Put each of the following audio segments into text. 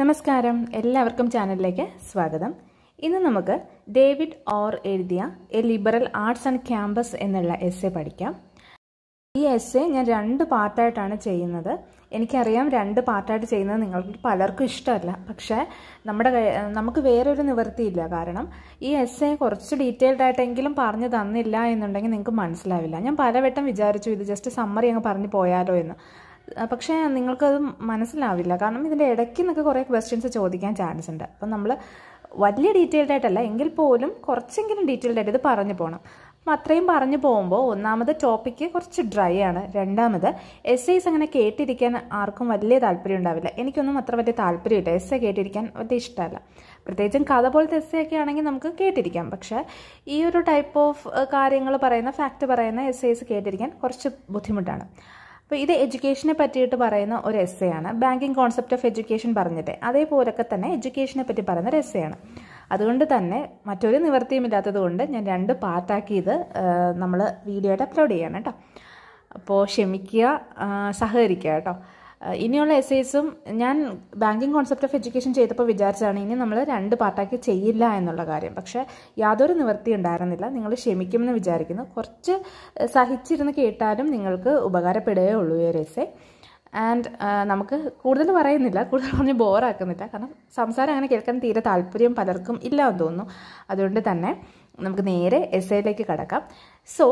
നമസ്കാരം എല്ലാവർക്കും ചാനലിലേക്ക് സ്വാഗതം ഇന്ന് നമുക്ക് ഡേവിഡ് ഓർ എഴുതിയ a liberal arts and campus എന്നുള്ള എ പഠിക്കാം ഈ എ ഞാൻ രണ്ട് പാർട്ടായിട്ടാണ് ചെയ്യുന്നത് എനിക്കറിയാം രണ്ട് പാർട്ടായിട്ട് ചെയ്യുന്നത് നിങ്ങൾക്ക് പലർക്കും ഇഷ്ടമല്ല പക്ഷേ നമ്മുടെ നമുക്ക് വേറൊരു നിവൃത്തിയില്ല കാരണം ഈ എ കുറച്ച് ഡീറ്റെയിൽഡ് ആയിട്ടെങ്കിലും പറഞ്ഞു തന്നില്ല എന്നുണ്ടെങ്കിൽ നിങ്ങൾക്ക് മനസ്സിലാവില്ല ഞാൻ പലവട്ടം വിചാരിച്ചു ഇത് ജസ്റ്റ് സമ്മറി അങ്ങ് പറഞ്ഞു പോയാലോ എന്ന് പക്ഷേ നിങ്ങൾക്കത് മനസ്സിലാവില്ല കാരണം ഇതിൻ്റെ ഇടയ്ക്ക് നിങ്ങൾക്ക് കുറേ ക്വസ്റ്റ്യൻസ് ചോദിക്കാൻ ചാൻസ് ഉണ്ട് അപ്പം നമ്മൾ വലിയ ഡീറ്റെയിൽഡ് ആയിട്ടല്ല എങ്കിൽ പോലും കുറച്ചെങ്കിലും ഡീറ്റെയിൽഡ് ആയിട്ട് ഇത് പറഞ്ഞു പോകണം അപ്പം അത്രയും പറഞ്ഞു പോകുമ്പോൾ ഒന്നാമത് ടോപ്പിക്ക് കുറച്ച് ഡ്രൈ ആണ് രണ്ടാമത് എസ് ഐസ് അങ്ങനെ കേട്ടിരിക്കാൻ ആർക്കും വലിയ താല്പര്യം ഉണ്ടാവില്ല എനിക്കൊന്നും അത്ര വലിയ താല്പര്യമില്ല എസ് എ കേട്ടിരിക്കാൻ വലിയ ഇഷ്ടമല്ല പ്രത്യേകിച്ചും കഥ പോലത്തെ എസ് ഒക്കെ ആണെങ്കിൽ നമുക്ക് കേട്ടിരിക്കാം പക്ഷേ ഈ ഒരു ടൈപ്പ് ഓഫ് കാര്യങ്ങൾ പറയുന്ന ഫാക്റ്റ് പറയുന്ന എസ് ഐസ് കേട്ടിരിക്കാൻ കുറച്ച് ബുദ്ധിമുട്ടാണ് അപ്പോൾ ഇത് എഡ്യൂക്കേഷനെ പറ്റിയിട്ട് പറയുന്ന ഒരു എസ്സേ ആണ് ബാങ്കിങ് കോൺസെപ്റ്റ് ഓഫ് എഡ്യൂക്കേഷൻ പറഞ്ഞിട്ട് അതേപോലൊക്കെ തന്നെ എഡ്യൂക്കേഷനെ പറ്റി പറയുന്ന ഒരു എസ്സേ ആണ് അതുകൊണ്ട് തന്നെ മറ്റൊരു നിവൃത്തിയുമില്ലാത്തത് കൊണ്ട് ഞാൻ രണ്ട് പാർട്ടാക്കി ഇത് നമ്മൾ ആയിട്ട് അപ്ലോഡ് ചെയ്യണം കേട്ടോ അപ്പോൾ ക്ഷമിക്കുക സഹകരിക്കുക കേട്ടോ ഇനിയുള്ള എസ്സേസും ഞാൻ ബാങ്കിങ് കോൺസെപ്റ്റ് ഓഫ് എഡ്യൂക്കേഷൻ ചെയ്തപ്പോൾ വിചാരിച്ചാണ് ഇനി നമ്മൾ രണ്ട് പാർട്ടാക്കി ചെയ്യില്ല എന്നുള്ള കാര്യം പക്ഷേ യാതൊരു നിവൃത്തി ഉണ്ടായിരുന്നില്ല നിങ്ങൾ ക്ഷമിക്കുമെന്ന് വിചാരിക്കുന്നു കുറച്ച് സഹിച്ചിരുന്ന് കേട്ടാലും നിങ്ങൾക്ക് ഉപകാരപ്പെടുകയേ ഉള്ളൂ ഈ ഒരു എസ്സേ ആൻഡ് നമുക്ക് കൂടുതൽ പറയുന്നില്ല കൂടുതൽ പറഞ്ഞ് ബോറാക്കുന്നില്ല കാരണം സംസാരം അങ്ങനെ കേൾക്കാൻ തീരെ താല്പര്യം പലർക്കും ഇല്ല എന്ന് തോന്നുന്നു അതുകൊണ്ട് തന്നെ നമുക്ക് നേരെ എയിലേക്ക് കടക്കാം സോ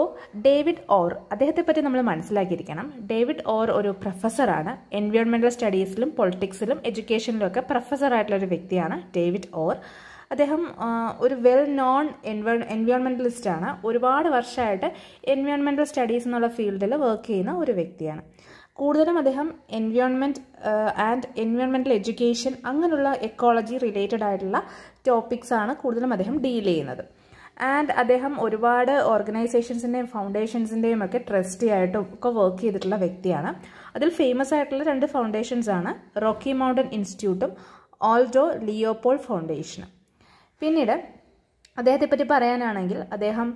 ഡേവിഡ് ഓർ അദ്ദേഹത്തെ പറ്റി നമ്മൾ മനസ്സിലാക്കിയിരിക്കണം ഡേവിഡ് ഓർ ഒരു പ്രൊഫസറാണ് എൻവയോൺമെൻറ്റൽ സ്റ്റഡീസിലും പൊളിറ്റിക്സിലും എഡ്യൂക്കേഷനിലും ഒക്കെ പ്രൊഫസറായിട്ടുള്ള ഒരു വ്യക്തിയാണ് ഡേവിഡ് ഓർ അദ്ദേഹം ഒരു വെൽ നോൺ എൻവ എൻവയോൺമെൻറ്റലിസ്റ്റാണ് ഒരുപാട് വർഷമായിട്ട് എൻവയോൺമെന്റൽ സ്റ്റഡീസ് എന്നുള്ള ഫീൽഡിൽ വർക്ക് ചെയ്യുന്ന ഒരു വ്യക്തിയാണ് കൂടുതലും അദ്ദേഹം എൻവയോൺമെൻറ്റ് ആൻഡ് എൻവയോൺമെന്റൽ എഡ്യൂക്കേഷൻ അങ്ങനെയുള്ള എക്കോളജി റിലേറ്റഡ് ആയിട്ടുള്ള ടോപ്പിക്സാണ് കൂടുതലും അദ്ദേഹം ഡീൽ ചെയ്യുന്നത് ആൻഡ് അദ്ദേഹം ഒരുപാട് ഓർഗനൈസേഷൻസിൻ്റെയും ഫൗണ്ടേഷൻസിൻ്റെയും ഒക്കെ ട്രസ്റ്റി ആയിട്ടും ഒക്കെ വർക്ക് ചെയ്തിട്ടുള്ള വ്യക്തിയാണ് അതിൽ ഫേമസ് ആയിട്ടുള്ള രണ്ട് ഫൗണ്ടേഷൻസ് ആണ് റോക്കി മൗണ്ടൻ ഇൻസ്റ്റിറ്റ്യൂട്ടും ഓൾഡോ ലിയോപോൾ ഫൗണ്ടേഷനും പിന്നീട് അദ്ദേഹത്തെ പറ്റി പറയാനാണെങ്കിൽ അദ്ദേഹം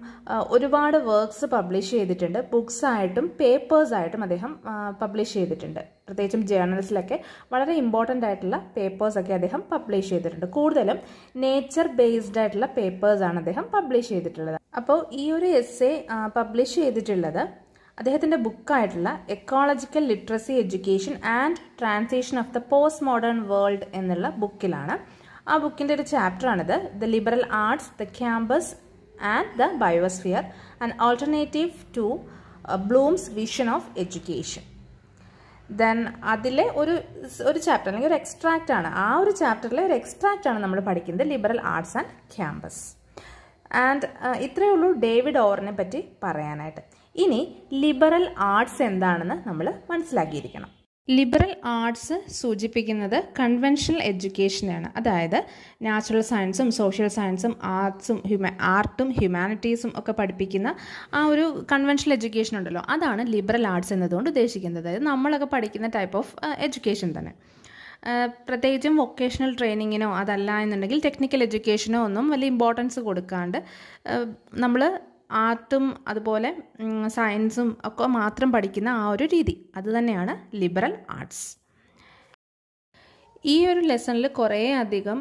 ഒരുപാട് വർക്ക്സ് പബ്ലിഷ് ചെയ്തിട്ടുണ്ട് ബുക്സ് ആയിട്ടും പേപ്പേഴ്സ് ആയിട്ടും അദ്ദേഹം പബ്ലിഷ് ചെയ്തിട്ടുണ്ട് പ്രത്യേകിച്ചും ജേർണൽസിലൊക്കെ വളരെ ഇമ്പോർട്ടൻ്റ് ആയിട്ടുള്ള ഒക്കെ അദ്ദേഹം പബ്ലിഷ് ചെയ്തിട്ടുണ്ട് കൂടുതലും നേച്ചർ ബേസ്ഡ് ആയിട്ടുള്ള പേപ്പേഴ്സാണ് അദ്ദേഹം പബ്ലിഷ് ചെയ്തിട്ടുള്ളത് അപ്പോൾ ഈ ഒരു എസ്സേ പബ്ലിഷ് ചെയ്തിട്ടുള്ളത് അദ്ദേഹത്തിൻ്റെ ബുക്കായിട്ടുള്ള ecological literacy education and transition of the post modern world എന്നുള്ള ബുക്കിലാണ് ആ ബുക്കിൻ്റെ ഒരു ആണിത് the liberal arts the campus and the biosphere and alternative to Bloom's vision of education then അതിലെ ഒരു ഒരു ചാപ്റ്റർ അല്ലെങ്കിൽ ഒരു എക്സ്ട്രാക്റ്റ് ആണ് ആ ഒരു ചാപ്റ്ററിലെ ഒരു എക്സ്ട്രാക്റ്റ് ആണ് നമ്മൾ പഠിക്കുന്നത് liberal arts and campus and ഇത്രയേ ഉള്ളൂ ഡേവിഡ് ഓറിനെ പറ്റി പറയാനായിട്ട് ഇനി ലിബറൽ ആർട്സ് എന്താണെന്ന് നമ്മൾ മനസ്സിലാക്കിയിരിക്കണം ലിബറൽ ആർട്സ് സൂചിപ്പിക്കുന്നത് കൺവെൻഷണൽ എഡ്യൂക്കേഷനാണ് അതായത് നാച്ചുറൽ സയൻസും സോഷ്യൽ സയൻസും ആർട്സും ഹ്യൂമ ആർട്ടും ഹ്യൂമാനിറ്റീസും ഒക്കെ പഠിപ്പിക്കുന്ന ആ ഒരു കൺവെൻഷണൽ എഡ്യൂക്കേഷൻ ഉണ്ടല്ലോ അതാണ് ലിബറൽ ആർട്സ് എന്നതുകൊണ്ട് ഉദ്ദേശിക്കുന്നത് അതായത് നമ്മളൊക്കെ പഠിക്കുന്ന ടൈപ്പ് ഓഫ് എഡ്യൂക്കേഷൻ തന്നെ പ്രത്യേകിച്ചും വൊക്കേഷണൽ ട്രെയിനിങ്ങിനോ അതല്ല എന്നുണ്ടെങ്കിൽ ടെക്നിക്കൽ എഡ്യൂക്കേഷനോ ഒന്നും വലിയ ഇമ്പോർട്ടൻസ് കൊടുക്കാണ്ട് നമ്മൾ ആർട്ടും അതുപോലെ സയൻസും ഒക്കെ മാത്രം പഠിക്കുന്ന ആ ഒരു രീതി അതുതന്നെയാണ് ലിബറൽ ആർട്സ് ഈ ഒരു ലെസണിൽ കുറേ അധികം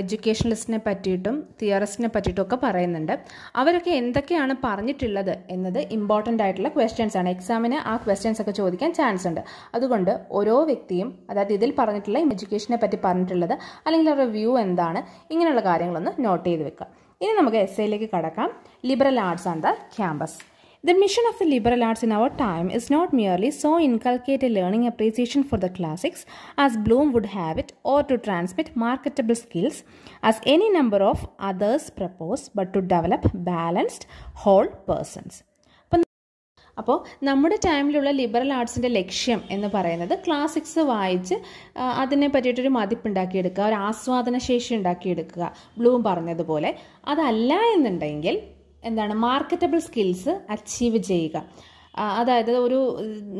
എഡ്യൂക്കേഷണലിസ്റ്റിനെ പറ്റിയിട്ടും തിയറിസ്റ്റിനെ പറ്റിയിട്ടും ഒക്കെ പറയുന്നുണ്ട് അവരൊക്കെ എന്തൊക്കെയാണ് പറഞ്ഞിട്ടുള്ളത് എന്നത് ഇമ്പോർട്ടൻ്റ് ആയിട്ടുള്ള ക്വസ്റ്റ്യൻസ് ആണ് എക്സാമിന് ആ ക്വസ്റ്റ്യൻസ് ഒക്കെ ചോദിക്കാൻ ചാൻസ് ഉണ്ട് അതുകൊണ്ട് ഓരോ വ്യക്തിയും അതായത് ഇതിൽ പറഞ്ഞിട്ടുള്ള എഡ്യൂക്കേഷനെ പറ്റി പറഞ്ഞിട്ടുള്ളത് അല്ലെങ്കിൽ അവരുടെ വ്യൂ എന്താണ് ഇങ്ങനെയുള്ള കാര്യങ്ങളൊന്ന് നോട്ട് ചെയ്ത് വെക്കുക ഇനി നമുക്ക് എസ് എയിലേക്ക് കടക്കാം liberal arts The mission of the liberal arts in our time is not merely so inculcate a learning appreciation for the classics as Bloom would have it or to transmit marketable skills as any number of others propose but to develop balanced whole persons. അപ്പോൾ നമ്മുടെ ടൈമിലുള്ള liberal ആർട്സിൻ്റെ ലക്ഷ്യം എന്ന് പറയുന്നത് classics വായിച്ച് അതിനെ പറ്റിയിട്ടൊരു മതിപ്പുണ്ടാക്കിയെടുക്കുക ഒരു ആസ്വാദന ശേഷി ഉണ്ടാക്കിയെടുക്കുക ബ്ലൂം പറഞ്ഞതുപോലെ അതല്ല എന്നുണ്ടെങ്കിൽ എന്താണ് മാർക്കറ്റബിൾ സ്കിൽസ് അച്ചീവ് ചെയ്യുക അതായത് ഒരു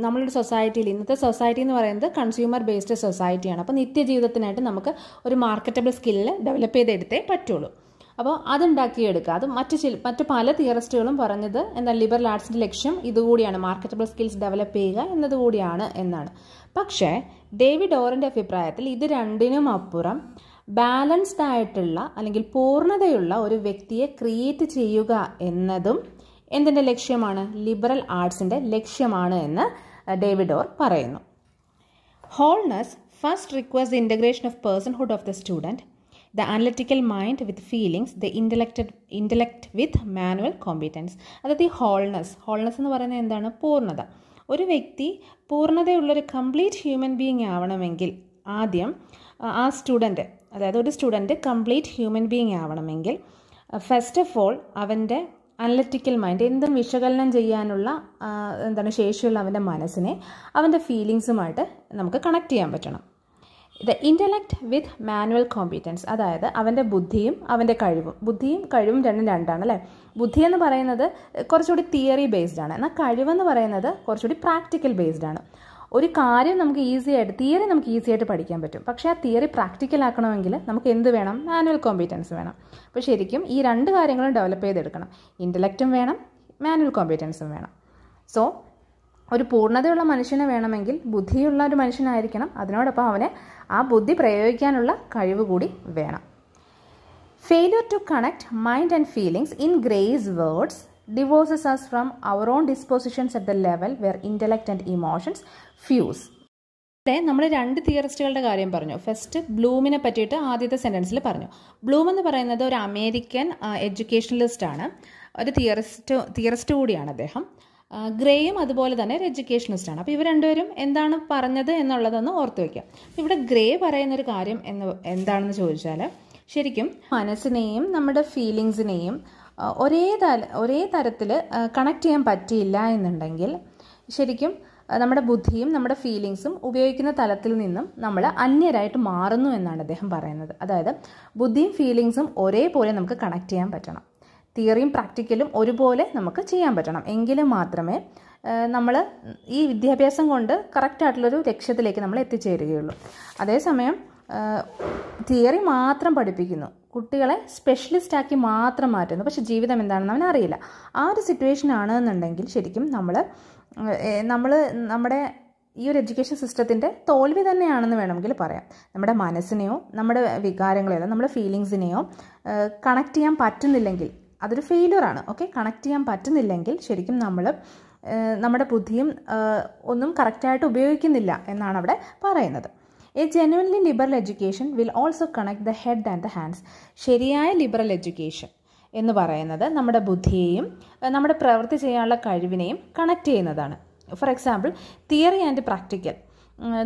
നമ്മളുടെ സൊസൈറ്റിയിൽ ഇന്നത്തെ സൊസൈറ്റി എന്ന് പറയുന്നത് കൺസ്യൂമർ ബേസ്ഡ് സൊസൈറ്റിയാണ് അപ്പോൾ നിത്യജീവിതത്തിനായിട്ട് നമുക്ക് ഒരു മാർക്കറ്റബിൾ സ്കില്ല് ഡെവലപ്പ് ചെയ്തെടുത്തേ പറ്റുള്ളൂ അപ്പോൾ അതുണ്ടാക്കിയെടുക്കുക അത് മറ്റ് ചില മറ്റ് പല തിയറിസ്റ്റുകളും പറഞ്ഞത് എന്താ ലിബറൽ ആർട്സിൻ്റെ ലക്ഷ്യം ഇതുകൂടിയാണ് മാർക്കറ്റബിൾ സ്കിൽസ് ഡെവലപ്പ് ചെയ്യുക എന്നതുകൂടിയാണ് എന്നാണ് പക്ഷേ ഡേവിഡ് ഓറിൻ്റെ അഭിപ്രായത്തിൽ ഇത് രണ്ടിനും അപ്പുറം ബാലൻസ്ഡ് ആയിട്ടുള്ള അല്ലെങ്കിൽ പൂർണ്ണതയുള്ള ഒരു വ്യക്തിയെ ക്രിയേറ്റ് ചെയ്യുക എന്നതും എന്തിൻ്റെ ലക്ഷ്യമാണ് ലിബറൽ ആർട്സിൻ്റെ ലക്ഷ്യമാണ് എന്ന് ഡേവിഡ് ഓർ പറയുന്നു wholeness first request the integration of personhood of the student the analytical mind with feelings the intellect intellect with manual competence അതായത് ഈ ഹോൾനെസ് ഹോൾനെസ് എന്ന് പറയുന്നത് എന്താണ് പൂർണ്ണത ഒരു വ്യക്തി പൂർണ്ണതയുള്ളൊരു കംപ്ലീറ്റ് ഹ്യൂമൻ ബീങ് ആവണമെങ്കിൽ ആദ്യം ആ സ്റ്റുഡൻറ്റ് അതായത് ഒരു സ്റ്റുഡൻറ്റ് കംപ്ലീറ്റ് ഹ്യൂമൻ ബീങ് ആവണമെങ്കിൽ ഫസ്റ്റ് ഓഫ് ഓൾ അവൻ്റെ അനലറ്റിക്കൽ മൈൻഡ് എന്തും വിശകലനം ചെയ്യാനുള്ള എന്താണ് ശേഷിയുള്ള അവൻ്റെ മനസ്സിനെ അവൻ്റെ ഫീലിങ്സുമായിട്ട് നമുക്ക് കണക്ട് ചെയ്യാൻ പറ്റണം the intellect with manual competence അതായത് അവൻ്റെ ബുദ്ധിയും അവൻ്റെ കഴിവും ബുദ്ധിയും കഴിവും രണ്ടും രണ്ടാണ് അല്ലേ ബുദ്ധി എന്ന് പറയുന്നത് കുറച്ചുകൂടി തിയറി ബേസ്ഡ് ആണ് എന്നാൽ കഴിവെന്ന് പറയുന്നത് കുറച്ചുകൂടി പ്രാക്ടിക്കൽ ബേസ്ഡ് ആണ് ഒരു കാര്യം നമുക്ക് ഈസി ആയിട്ട് തിയറി നമുക്ക് ഈസി ആയിട്ട് പഠിക്കാൻ പറ്റും പക്ഷേ ആ തിയറി പ്രാക്ടിക്കൽ ആക്കണമെങ്കിൽ നമുക്ക് എന്ത് വേണം മാനുവൽ കോമ്പിറ്റൻസ് വേണം അപ്പോൾ ശരിക്കും ഈ രണ്ട് കാര്യങ്ങളും ഡെവലപ്പ് ചെയ്തെടുക്കണം ഇൻ്റലക്റ്റും വേണം മാനുവൽ കോമ്പിറ്റൻസും വേണം സോ ഒരു പൂർണ്ണതയുള്ള മനുഷ്യനെ വേണമെങ്കിൽ ബുദ്ധിയുള്ള ഒരു മനുഷ്യനായിരിക്കണം അതിനോടൊപ്പം അവനെ ആ ബുദ്ധി പ്രയോഗിക്കാനുള്ള കഴിവ് കൂടി വേണം failure to connect mind and feelings in grace words divorces us from our own dispositions at the level where intellect and emotions fuse ഇവിടെ നമ്മൾ രണ്ട് തിയറിസ്റ്റുകളുടെ കാര്യം പറഞ്ഞു ഫസ്റ്റ് ബ്ലൂമിനെ പറ്റിയിട്ട് ആദ്യത്തെ സെൻറ്റൻസിൽ പറഞ്ഞു ബ്ലൂം എന്ന് പറയുന്നത് ഒരു അമേരിക്കൻ എഡ്യൂക്കേഷണലിസ്റ്റ് ആണ് ഒരു തിയറിസ്റ്റ് തിയറിസ്റ്റ് കൂടിയാണ് അദ്ദേഹം ഗ്രേയും അതുപോലെ തന്നെ ഒരു എഡ്യൂക്കേഷനിസ്റ്റാണ് അപ്പോൾ ഇവർ രണ്ടുപേരും എന്താണ് പറഞ്ഞത് എന്നുള്ളതൊന്ന് ഓർത്തു വയ്ക്കാം ഇവിടെ ഗ്രേ പറയുന്നൊരു കാര്യം എന്ന് എന്താണെന്ന് ചോദിച്ചാൽ ശരിക്കും മനസ്സിനെയും നമ്മുടെ ഫീലിങ്സിനെയും ഒരേ തല ഒരേ തരത്തിൽ കണക്ട് ചെയ്യാൻ പറ്റിയില്ല എന്നുണ്ടെങ്കിൽ ശരിക്കും നമ്മുടെ ബുദ്ധിയും നമ്മുടെ ഫീലിങ്സും ഉപയോഗിക്കുന്ന തലത്തിൽ നിന്നും നമ്മൾ അന്യരായിട്ട് മാറുന്നു എന്നാണ് അദ്ദേഹം പറയുന്നത് അതായത് ബുദ്ധിയും ഫീലിങ്സും ഒരേപോലെ നമുക്ക് കണക്ട് ചെയ്യാൻ പറ്റണം തിയറിയും പ്രാക്ടിക്കലും ഒരുപോലെ നമുക്ക് ചെയ്യാൻ പറ്റണം എങ്കിലും മാത്രമേ നമ്മൾ ഈ വിദ്യാഭ്യാസം കൊണ്ട് കറക്റ്റായിട്ടുള്ളൊരു ലക്ഷ്യത്തിലേക്ക് നമ്മൾ എത്തിച്ചേരുകയുള്ളൂ അതേസമയം തിയറി മാത്രം പഠിപ്പിക്കുന്നു കുട്ടികളെ സ്പെഷ്യലിസ്റ്റ് ആക്കി മാത്രം മാറ്റുന്നു പക്ഷെ ജീവിതം എന്താണെന്ന് അവൻ അറിയില്ല ആ ഒരു സിറ്റുവേഷൻ ആണെന്നുണ്ടെങ്കിൽ ശരിക്കും നമ്മൾ നമ്മൾ നമ്മുടെ ഈ ഒരു എഡ്യൂക്കേഷൻ സിസ്റ്റത്തിൻ്റെ തോൽവി തന്നെയാണെന്ന് വേണമെങ്കിൽ പറയാം നമ്മുടെ മനസ്സിനെയോ നമ്മുടെ വികാരങ്ങളെയോ നമ്മുടെ ഫീലിങ്സിനെയോ കണക്ട് ചെയ്യാൻ പറ്റുന്നില്ലെങ്കിൽ അതൊരു ഫെയിലിയറാണ് ഓക്കെ കണക്ട് ചെയ്യാൻ പറ്റുന്നില്ലെങ്കിൽ ശരിക്കും നമ്മൾ നമ്മുടെ ബുദ്ധിയും ഒന്നും കറക്റ്റായിട്ട് ഉപയോഗിക്കുന്നില്ല എന്നാണ് അവിടെ പറയുന്നത് a genuinely liberal education will also connect the head and the hands ശരിയായ ലിബറൽ എഡ്യൂക്കേഷൻ എന്ന് പറയുന്നത് നമ്മുടെ ബുദ്ധിയെയും നമ്മുടെ പ്രവൃത്തി ചെയ്യാനുള്ള കഴിവിനെയും കണക്ട് ചെയ്യുന്നതാണ് for example theory and practical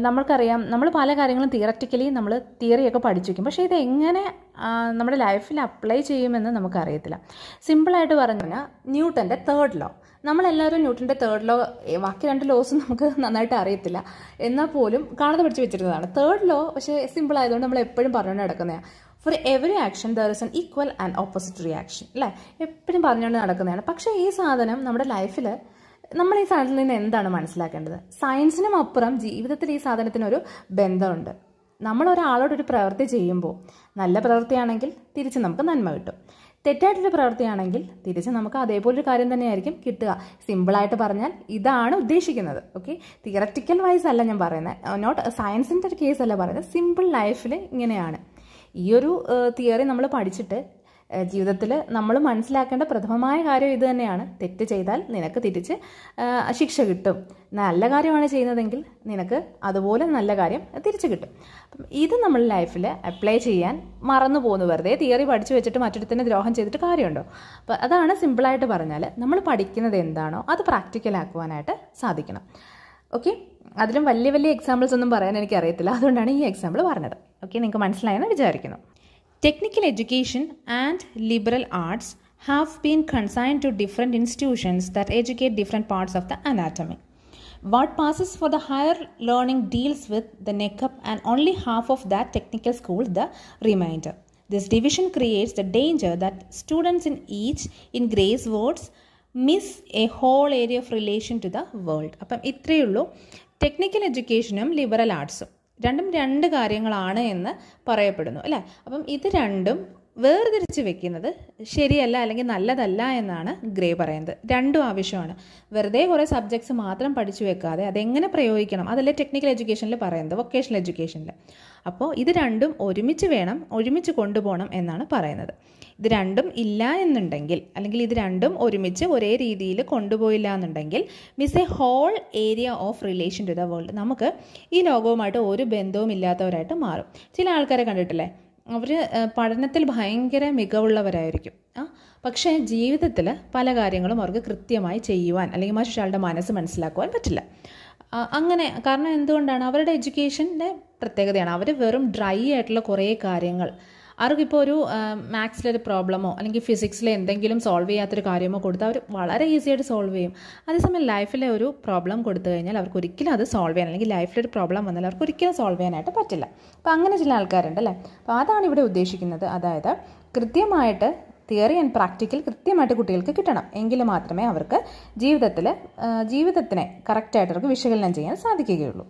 നമ്മൾക്കറിയാം നമ്മൾ പല കാര്യങ്ങളും തിയററ്റിക്കലി നമ്മൾ തിയറിയൊക്കെ പഠിച്ചു വയ്ക്കും പക്ഷേ ഇതെങ്ങനെ നമ്മുടെ ലൈഫിൽ അപ്ലൈ ചെയ്യുമെന്ന് നമുക്കറിയത്തില്ല സിമ്പിളായിട്ട് പറഞ്ഞു കഴിഞ്ഞാൽ ന്യൂട്ടൻ്റെ തേർഡ് ലോ നമ്മളെല്ലാവരും ന്യൂട്ടൻ്റെ തേർഡ് ലോ ബാക്കി രണ്ട് ലോസും നമുക്ക് നന്നായിട്ട് അറിയത്തില്ല എന്നാൽ പോലും കാണാതെ പഠിച്ച് വെച്ചിരുന്നതാണ് തേർഡ് ലോ പക്ഷേ സിമ്പിൾ ആയതുകൊണ്ട് നമ്മൾ എപ്പോഴും പറഞ്ഞുകൊണ്ട് നടക്കുന്നതാണ് for every action there is an equal and opposite reaction അല്ലേ എപ്പോഴും പറഞ്ഞുകൊണ്ട് നടക്കുന്നതാണ് പക്ഷേ ഈ സാധനം നമ്മുടെ ലൈഫിൽ നമ്മൾ ഈ സാധനത്തിൽ നിന്ന് എന്താണ് മനസ്സിലാക്കേണ്ടത് സയൻസിനും അപ്പുറം ജീവിതത്തിൽ ഈ സാധനത്തിനൊരു ബന്ധമുണ്ട് നമ്മൾ ഒരാളോടൊരു പ്രവൃത്തി ചെയ്യുമ്പോൾ നല്ല പ്രവൃത്തിയാണെങ്കിൽ തിരിച്ച് നമുക്ക് നന്മ കിട്ടും തെറ്റായിട്ടൊരു പ്രവൃത്തിയാണെങ്കിൽ തിരിച്ച് നമുക്ക് അതേപോലൊരു കാര്യം തന്നെയായിരിക്കും കിട്ടുക സിമ്പിളായിട്ട് പറഞ്ഞാൽ ഇതാണ് ഉദ്ദേശിക്കുന്നത് ഓക്കെ തിയററ്റിക്കൽ വൈസ് അല്ല ഞാൻ പറയുന്നത് uh, uh, നോട്ട് സയൻസിൻ്റെ ഒരു കേസ് അല്ല പറയുന്നത് സിമ്പിൾ ലൈഫിൽ ഇങ്ങനെയാണ് ഈ ഒരു തിയറി uh, നമ്മൾ പഠിച്ചിട്ട് ജീവിതത്തിൽ നമ്മൾ മനസ്സിലാക്കേണ്ട പ്രഥമമായ കാര്യം ഇത് തന്നെയാണ് തെറ്റ് ചെയ്താൽ നിനക്ക് തിരിച്ച് ശിക്ഷ കിട്ടും നല്ല കാര്യമാണ് ചെയ്യുന്നതെങ്കിൽ നിനക്ക് അതുപോലെ നല്ല കാര്യം തിരിച്ച് കിട്ടും ഇത് നമ്മൾ ലൈഫിൽ അപ്ലൈ ചെയ്യാൻ മറന്നു പോകുന്നു വെറുതെ തിയറി പഠിച്ചു വെച്ചിട്ട് തന്നെ ദ്രോഹം ചെയ്തിട്ട് കാര്യമുണ്ടോ അപ്പോൾ അതാണ് സിമ്പിളായിട്ട് പറഞ്ഞാൽ നമ്മൾ പഠിക്കുന്നത് എന്താണോ അത് പ്രാക്ടിക്കലാക്കുവാനായിട്ട് സാധിക്കണം ഓക്കെ അതിലും വലിയ വലിയ എക്സാമ്പിൾസ് ഒന്നും പറയാൻ എനിക്കറിയത്തില്ല അതുകൊണ്ടാണ് ഈ എക്സാമ്പിൾ പറഞ്ഞത് ഓക്കെ നിങ്ങൾക്ക് മനസ്സിലായെന്ന് വിചാരിക്കുന്നു Technical education and liberal arts have been consigned to different institutions that educate different parts of the anatomy. What passes for the higher learning deals with the neck up and only half of that technical school the remainder. This division creates the danger that students in each in Gray's words miss a whole area of relation to the world. അപ്പം ഇത്രയേ ഉള്ളൂ technical എഡ്യൂക്കേഷനും രണ്ടും രണ്ട് കാര്യങ്ങളാണ് എന്ന് പറയപ്പെടുന്നു അല്ലേ അപ്പം ഇത് രണ്ടും വേർതിരിച്ച് വെക്കുന്നത് ശരിയല്ല അല്ലെങ്കിൽ നല്ലതല്ല എന്നാണ് ഗ്രേ പറയുന്നത് രണ്ടും ആവശ്യമാണ് വെറുതെ കുറേ സബ്ജക്ട്സ് മാത്രം പഠിച്ചു വെക്കാതെ അതെങ്ങനെ പ്രയോഗിക്കണം അതല്ലേ ടെക്നിക്കൽ എഡ്യൂക്കേഷനിൽ പറയുന്നത് വൊക്കേഷണൽ എഡ്യൂക്കേഷനിൽ അപ്പോൾ ഇത് രണ്ടും ഒരുമിച്ച് വേണം ഒരുമിച്ച് കൊണ്ടുപോകണം എന്നാണ് പറയുന്നത് ഇത് രണ്ടും ഇല്ല എന്നുണ്ടെങ്കിൽ അല്ലെങ്കിൽ ഇത് രണ്ടും ഒരുമിച്ച് ഒരേ രീതിയിൽ കൊണ്ടുപോയില്ല എന്നുണ്ടെങ്കിൽ miss a whole area of relation to the world നമുക്ക് ഈ ലോകവുമായിട്ട് ഒരു ബന്ധവും ഇല്ലാത്തവരായിട്ട് മാറും ചില ആൾക്കാരെ കണ്ടിട്ടില്ലേ അവർ പഠനത്തിൽ ഭയങ്കര മികവുള്ളവരായിരിക്കും ആ പക്ഷേ ജീവിതത്തിൽ പല കാര്യങ്ങളും അവർക്ക് കൃത്യമായി ചെയ്യുവാൻ അല്ലെങ്കിൽ മറ്റൊരാളുടെ മനസ്സ് മനസ്സിലാക്കുവാൻ പറ്റില്ല അങ്ങനെ കാരണം എന്തുകൊണ്ടാണ് അവരുടെ എഡ്യൂക്കേഷൻ്റെ പ്രത്യേകതയാണ് അവർ വെറും ഡ്രൈ ആയിട്ടുള്ള കുറേ കാര്യങ്ങൾ ഇപ്പോൾ ഒരു മാത്സിലൊരു പ്രോബ്ലമോ അല്ലെങ്കിൽ ഫിസിക്സിലെ എന്തെങ്കിലും സോൾവ് ചെയ്യാത്തൊരു കാര്യമോ കൊടുത്താൽ അവർ വളരെ ഈസിയായിട്ട് സോൾവ് ചെയ്യും അതേസമയം ലൈഫിലെ ഒരു പ്രോബ്ലം കൊടുത്തു കഴിഞ്ഞാൽ അവർക്ക് ഒരിക്കലും അത് സോൾവ് ചെയ്യാൻ അല്ലെങ്കിൽ ലൈഫിലൊരു പ്രോബ്ലം വന്നാൽ അവർക്ക് ഒരിക്കലും സോൾവ് ചെയ്യാനായിട്ട് പറ്റില്ല അപ്പോൾ അങ്ങനെ ചില ആൾക്കാരുണ്ട് അല്ലേ അപ്പോൾ അതാണ് ഇവിടെ ഉദ്ദേശിക്കുന്നത് അതായത് കൃത്യമായിട്ട് തിയറി ആൻഡ് പ്രാക്ടിക്കൽ കൃത്യമായിട്ട് കുട്ടികൾക്ക് കിട്ടണം എങ്കിൽ മാത്രമേ അവർക്ക് ജീവിതത്തിൽ ജീവിതത്തിനെ കറക്റ്റായിട്ട് അവർക്ക് വിശകലനം ചെയ്യാൻ സാധിക്കുകയുള്ളൂ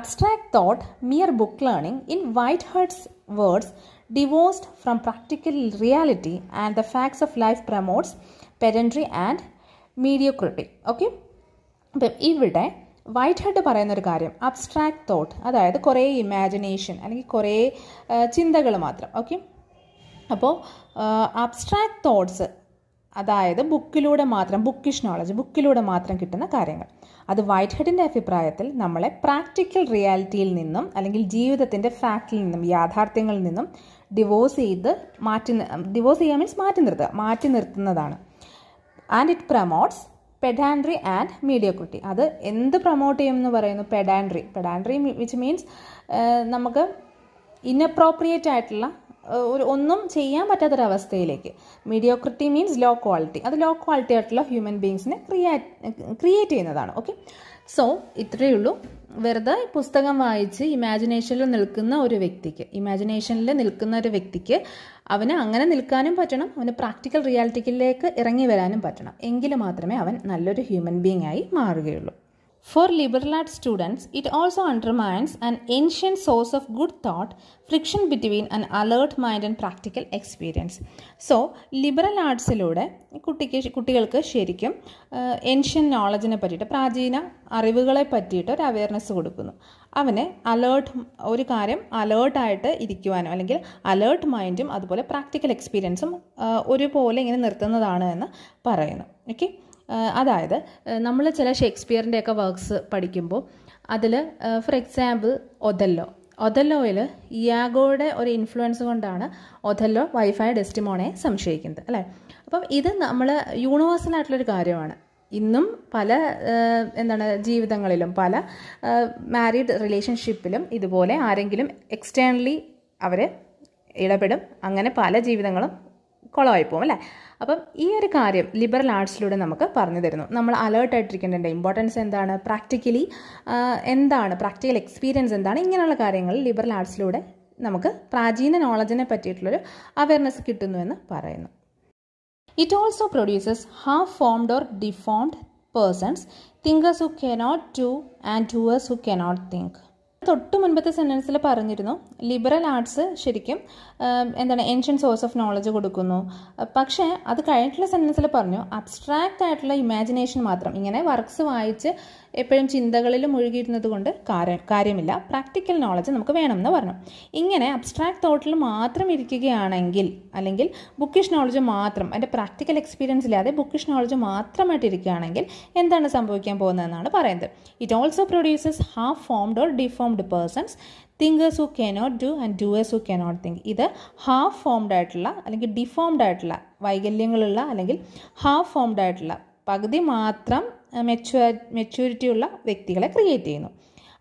abstract thought mere book learning in Whitehead's words divorced from practical reality and the facts of life promotes pedantry and mediocrity okay അപ്പം ഇവിടെ വൈറ്റ് ഹെഡ് പറയുന്നൊരു കാര്യം അബ്സ്ട്രാക്ട് തോട്ട് അതായത് കുറേ ഇമാജിനേഷൻ അല്ലെങ്കിൽ കുറേ ചിന്തകൾ മാത്രം ഓക്കെ അപ്പോൾ അബ്സ്ട്രാക്ട് തോട്ട്സ് അതായത് ബുക്കിലൂടെ മാത്രം ബുക്കിഷ് നോളജ് ബുക്കിലൂടെ മാത്രം കിട്ടുന്ന കാര്യങ്ങൾ അത് വൈറ്റ് ഹെഡിൻ്റെ അഭിപ്രായത്തിൽ നമ്മളെ പ്രാക്ടിക്കൽ റിയാലിറ്റിയിൽ നിന്നും അല്ലെങ്കിൽ ജീവിതത്തിൻ്റെ ഫാക്റ്റിൽ നിന്നും യാഥാർത്ഥ്യങ്ങളിൽ നിന്നും ഡിവോഴ്സ് ചെയ്ത് മാറ്റി ഡിവോഴ്സ് ചെയ്യാൻ മീൻസ് മാറ്റി നിർത്തുക മാറ്റി നിർത്തുന്നതാണ് and it promotes pedantry and കുട്ടി അത് എന്ത് പ്രൊമോട്ട് ചെയ്യും എന്ന് പറയുന്നു പെഡാൻഡ്രി പെഡാൻഡ്രി വിച്ച് മീൻസ് നമുക്ക് ഇൻഅപ്രോപ്രിയേറ്റ് ആയിട്ടുള്ള ഒരു ഒന്നും ചെയ്യാൻ പറ്റാത്തൊരവസ്ഥയിലേക്ക് മീഡിയോക്രിറ്റി മീൻസ് ലോ ക്വാളിറ്റി അത് ലോ ക്വാളിറ്റി ആയിട്ടുള്ള ഹ്യൂമൻ ബീങ്സിനെ ക്രിയേറ്റ് ക്രിയേറ്റ് ചെയ്യുന്നതാണ് ഓക്കെ സോ ഇത്രയേ ഉള്ളൂ വെറുതെ പുസ്തകം വായിച്ച് ഇമാജിനേഷനിൽ നിൽക്കുന്ന ഒരു വ്യക്തിക്ക് ഇമാജിനേഷനിൽ നിൽക്കുന്ന ഒരു വ്യക്തിക്ക് അവന് അങ്ങനെ നിൽക്കാനും പറ്റണം അവന് പ്രാക്ടിക്കൽ റിയാലിറ്റിക്കിലേക്ക് ഇറങ്ങി വരാനും പറ്റണം എങ്കിൽ മാത്രമേ അവൻ നല്ലൊരു ഹ്യൂമൻ ബീങ് ആയി മാറുകയുള്ളൂ for liberal arts students it also undermines an ancient source of good thought friction between an alert mind and practical experience so liberal ആർട്സിലൂടെ കുട്ടിക്ക് കുട്ടികൾക്ക് ശരിക്കും ഏൻഷ്യൻ നോളജിനെ പറ്റിയിട്ട് പ്രാചീന അറിവുകളെ പറ്റിയിട്ട് ഒരു അവയർനെസ് കൊടുക്കുന്നു അവനെ അലേർട്ട് ഒരു കാര്യം അലേർട്ടായിട്ട് ഇരിക്കുവാനോ അല്ലെങ്കിൽ അലേർട്ട് മൈൻഡും അതുപോലെ പ്രാക്ടിക്കൽ എക്സ്പീരിയൻസും ഒരുപോലെ ഇങ്ങനെ നിർത്തുന്നതാണ് എന്ന് പറയുന്നു ഓക്കെ അതായത് നമ്മൾ ചില ഷേക്സ്പിയറിൻ്റെയൊക്കെ വർക്ക്സ് പഠിക്കുമ്പോൾ അതിൽ ഫോർ എക്സാമ്പിൾ ഒതല്ലോ ഒതല്ലോയിൽ ഇയാഗോയുടെ ഒരു ഇൻഫ്ലുവൻസ് കൊണ്ടാണ് ഒതല്ലോ വൈഫൈ ഡെസ്റ്റിമോണയെ സംശയിക്കുന്നത് അല്ലേ അപ്പം ഇത് നമ്മൾ യൂണിവേഴ്സൽ ആയിട്ടുള്ളൊരു കാര്യമാണ് ഇന്നും പല എന്താണ് ജീവിതങ്ങളിലും പല മാരീഡ് റിലേഷൻഷിപ്പിലും ഇതുപോലെ ആരെങ്കിലും എക്സ്റ്റേണലി അവർ ഇടപെടും അങ്ങനെ പല ജീവിതങ്ങളും കുളമായി പോകും അല്ലേ അപ്പം ഈ ഒരു കാര്യം ലിബറൽ ആർട്സിലൂടെ നമുക്ക് പറഞ്ഞു തരുന്നു നമ്മൾ അലേർട്ടായിട്ടിരിക്കേണ്ടതിൻ്റെ ഇമ്പോർട്ടൻസ് എന്താണ് പ്രാക്ടിക്കലി എന്താണ് പ്രാക്ടിക്കൽ എക്സ്പീരിയൻസ് എന്താണ് ഇങ്ങനെയുള്ള കാര്യങ്ങൾ ലിബറൽ ആർട്സിലൂടെ നമുക്ക് പ്രാചീന നോളജിനെ പറ്റിയിട്ടുള്ളൊരു അവയർനെസ് കിട്ടുന്നുവെന്ന് പറയുന്നു it also produces half formed or deformed persons thinkers who not do and doers who not think തൊട്ട് മുൻപത്തെ സെൻറ്റൻസിൽ പറഞ്ഞിരുന്നു ലിബറൽ ആർട്സ് ശരിക്കും എന്താണ് എൻഷ്യൻ സോഴ്സ് ഓഫ് നോളജ് കൊടുക്കുന്നു പക്ഷേ അത് കഴിഞ്ഞിട്ടുള്ള സെൻറ്റൻസിൽ പറഞ്ഞു അബ്സ്ട്രാക്റ്റ് ആയിട്ടുള്ള ഇമാജിനേഷൻ മാത്രം ഇങ്ങനെ വർക്ക്സ് വായിച്ച് എപ്പോഴും ചിന്തകളിൽ മുഴുകിയിരുന്നത് കൊണ്ട് കാര്യമില്ല പ്രാക്ടിക്കൽ നോളജ് നമുക്ക് വേണമെന്ന് പറഞ്ഞു ഇങ്ങനെ അബ്സ്ട്രാക്ട് തോട്ടിൽ മാത്രം ഇരിക്കുകയാണെങ്കിൽ അല്ലെങ്കിൽ ബുക്കിഷ് നോളജ് മാത്രം അതിൻ്റെ പ്രാക്ടിക്കൽ എക്സ്പീരിയൻസ് ഇല്ലാതെ ബുക്കിഷ് നോളജ് മാത്രമായിട്ട് ഇരിക്കുകയാണെങ്കിൽ എന്താണ് സംഭവിക്കാൻ പോകുന്നതെന്നാണ് പറയുന്നത് it also produces half formed or deform formed persons thinkers who cannot do and doers who cannot think ഇത് ഹാഫ് ഫോംഡ് ആയിട്ടുള്ള അല്ലെങ്കിൽ ഡിഫോംഡ് ആയിട്ടുള്ള വൈകല്യങ്ങളുള്ള അല്ലെങ്കിൽ ഹാഫ് ഫോംഡ് ആയിട്ടുള്ള പകുതി മാത്രം മെച്യൂർ മെച്യൂരിറ്റി ഉള്ള വ്യക്തികളെ ക്രിയേറ്റ് ചെയ്യുന്നു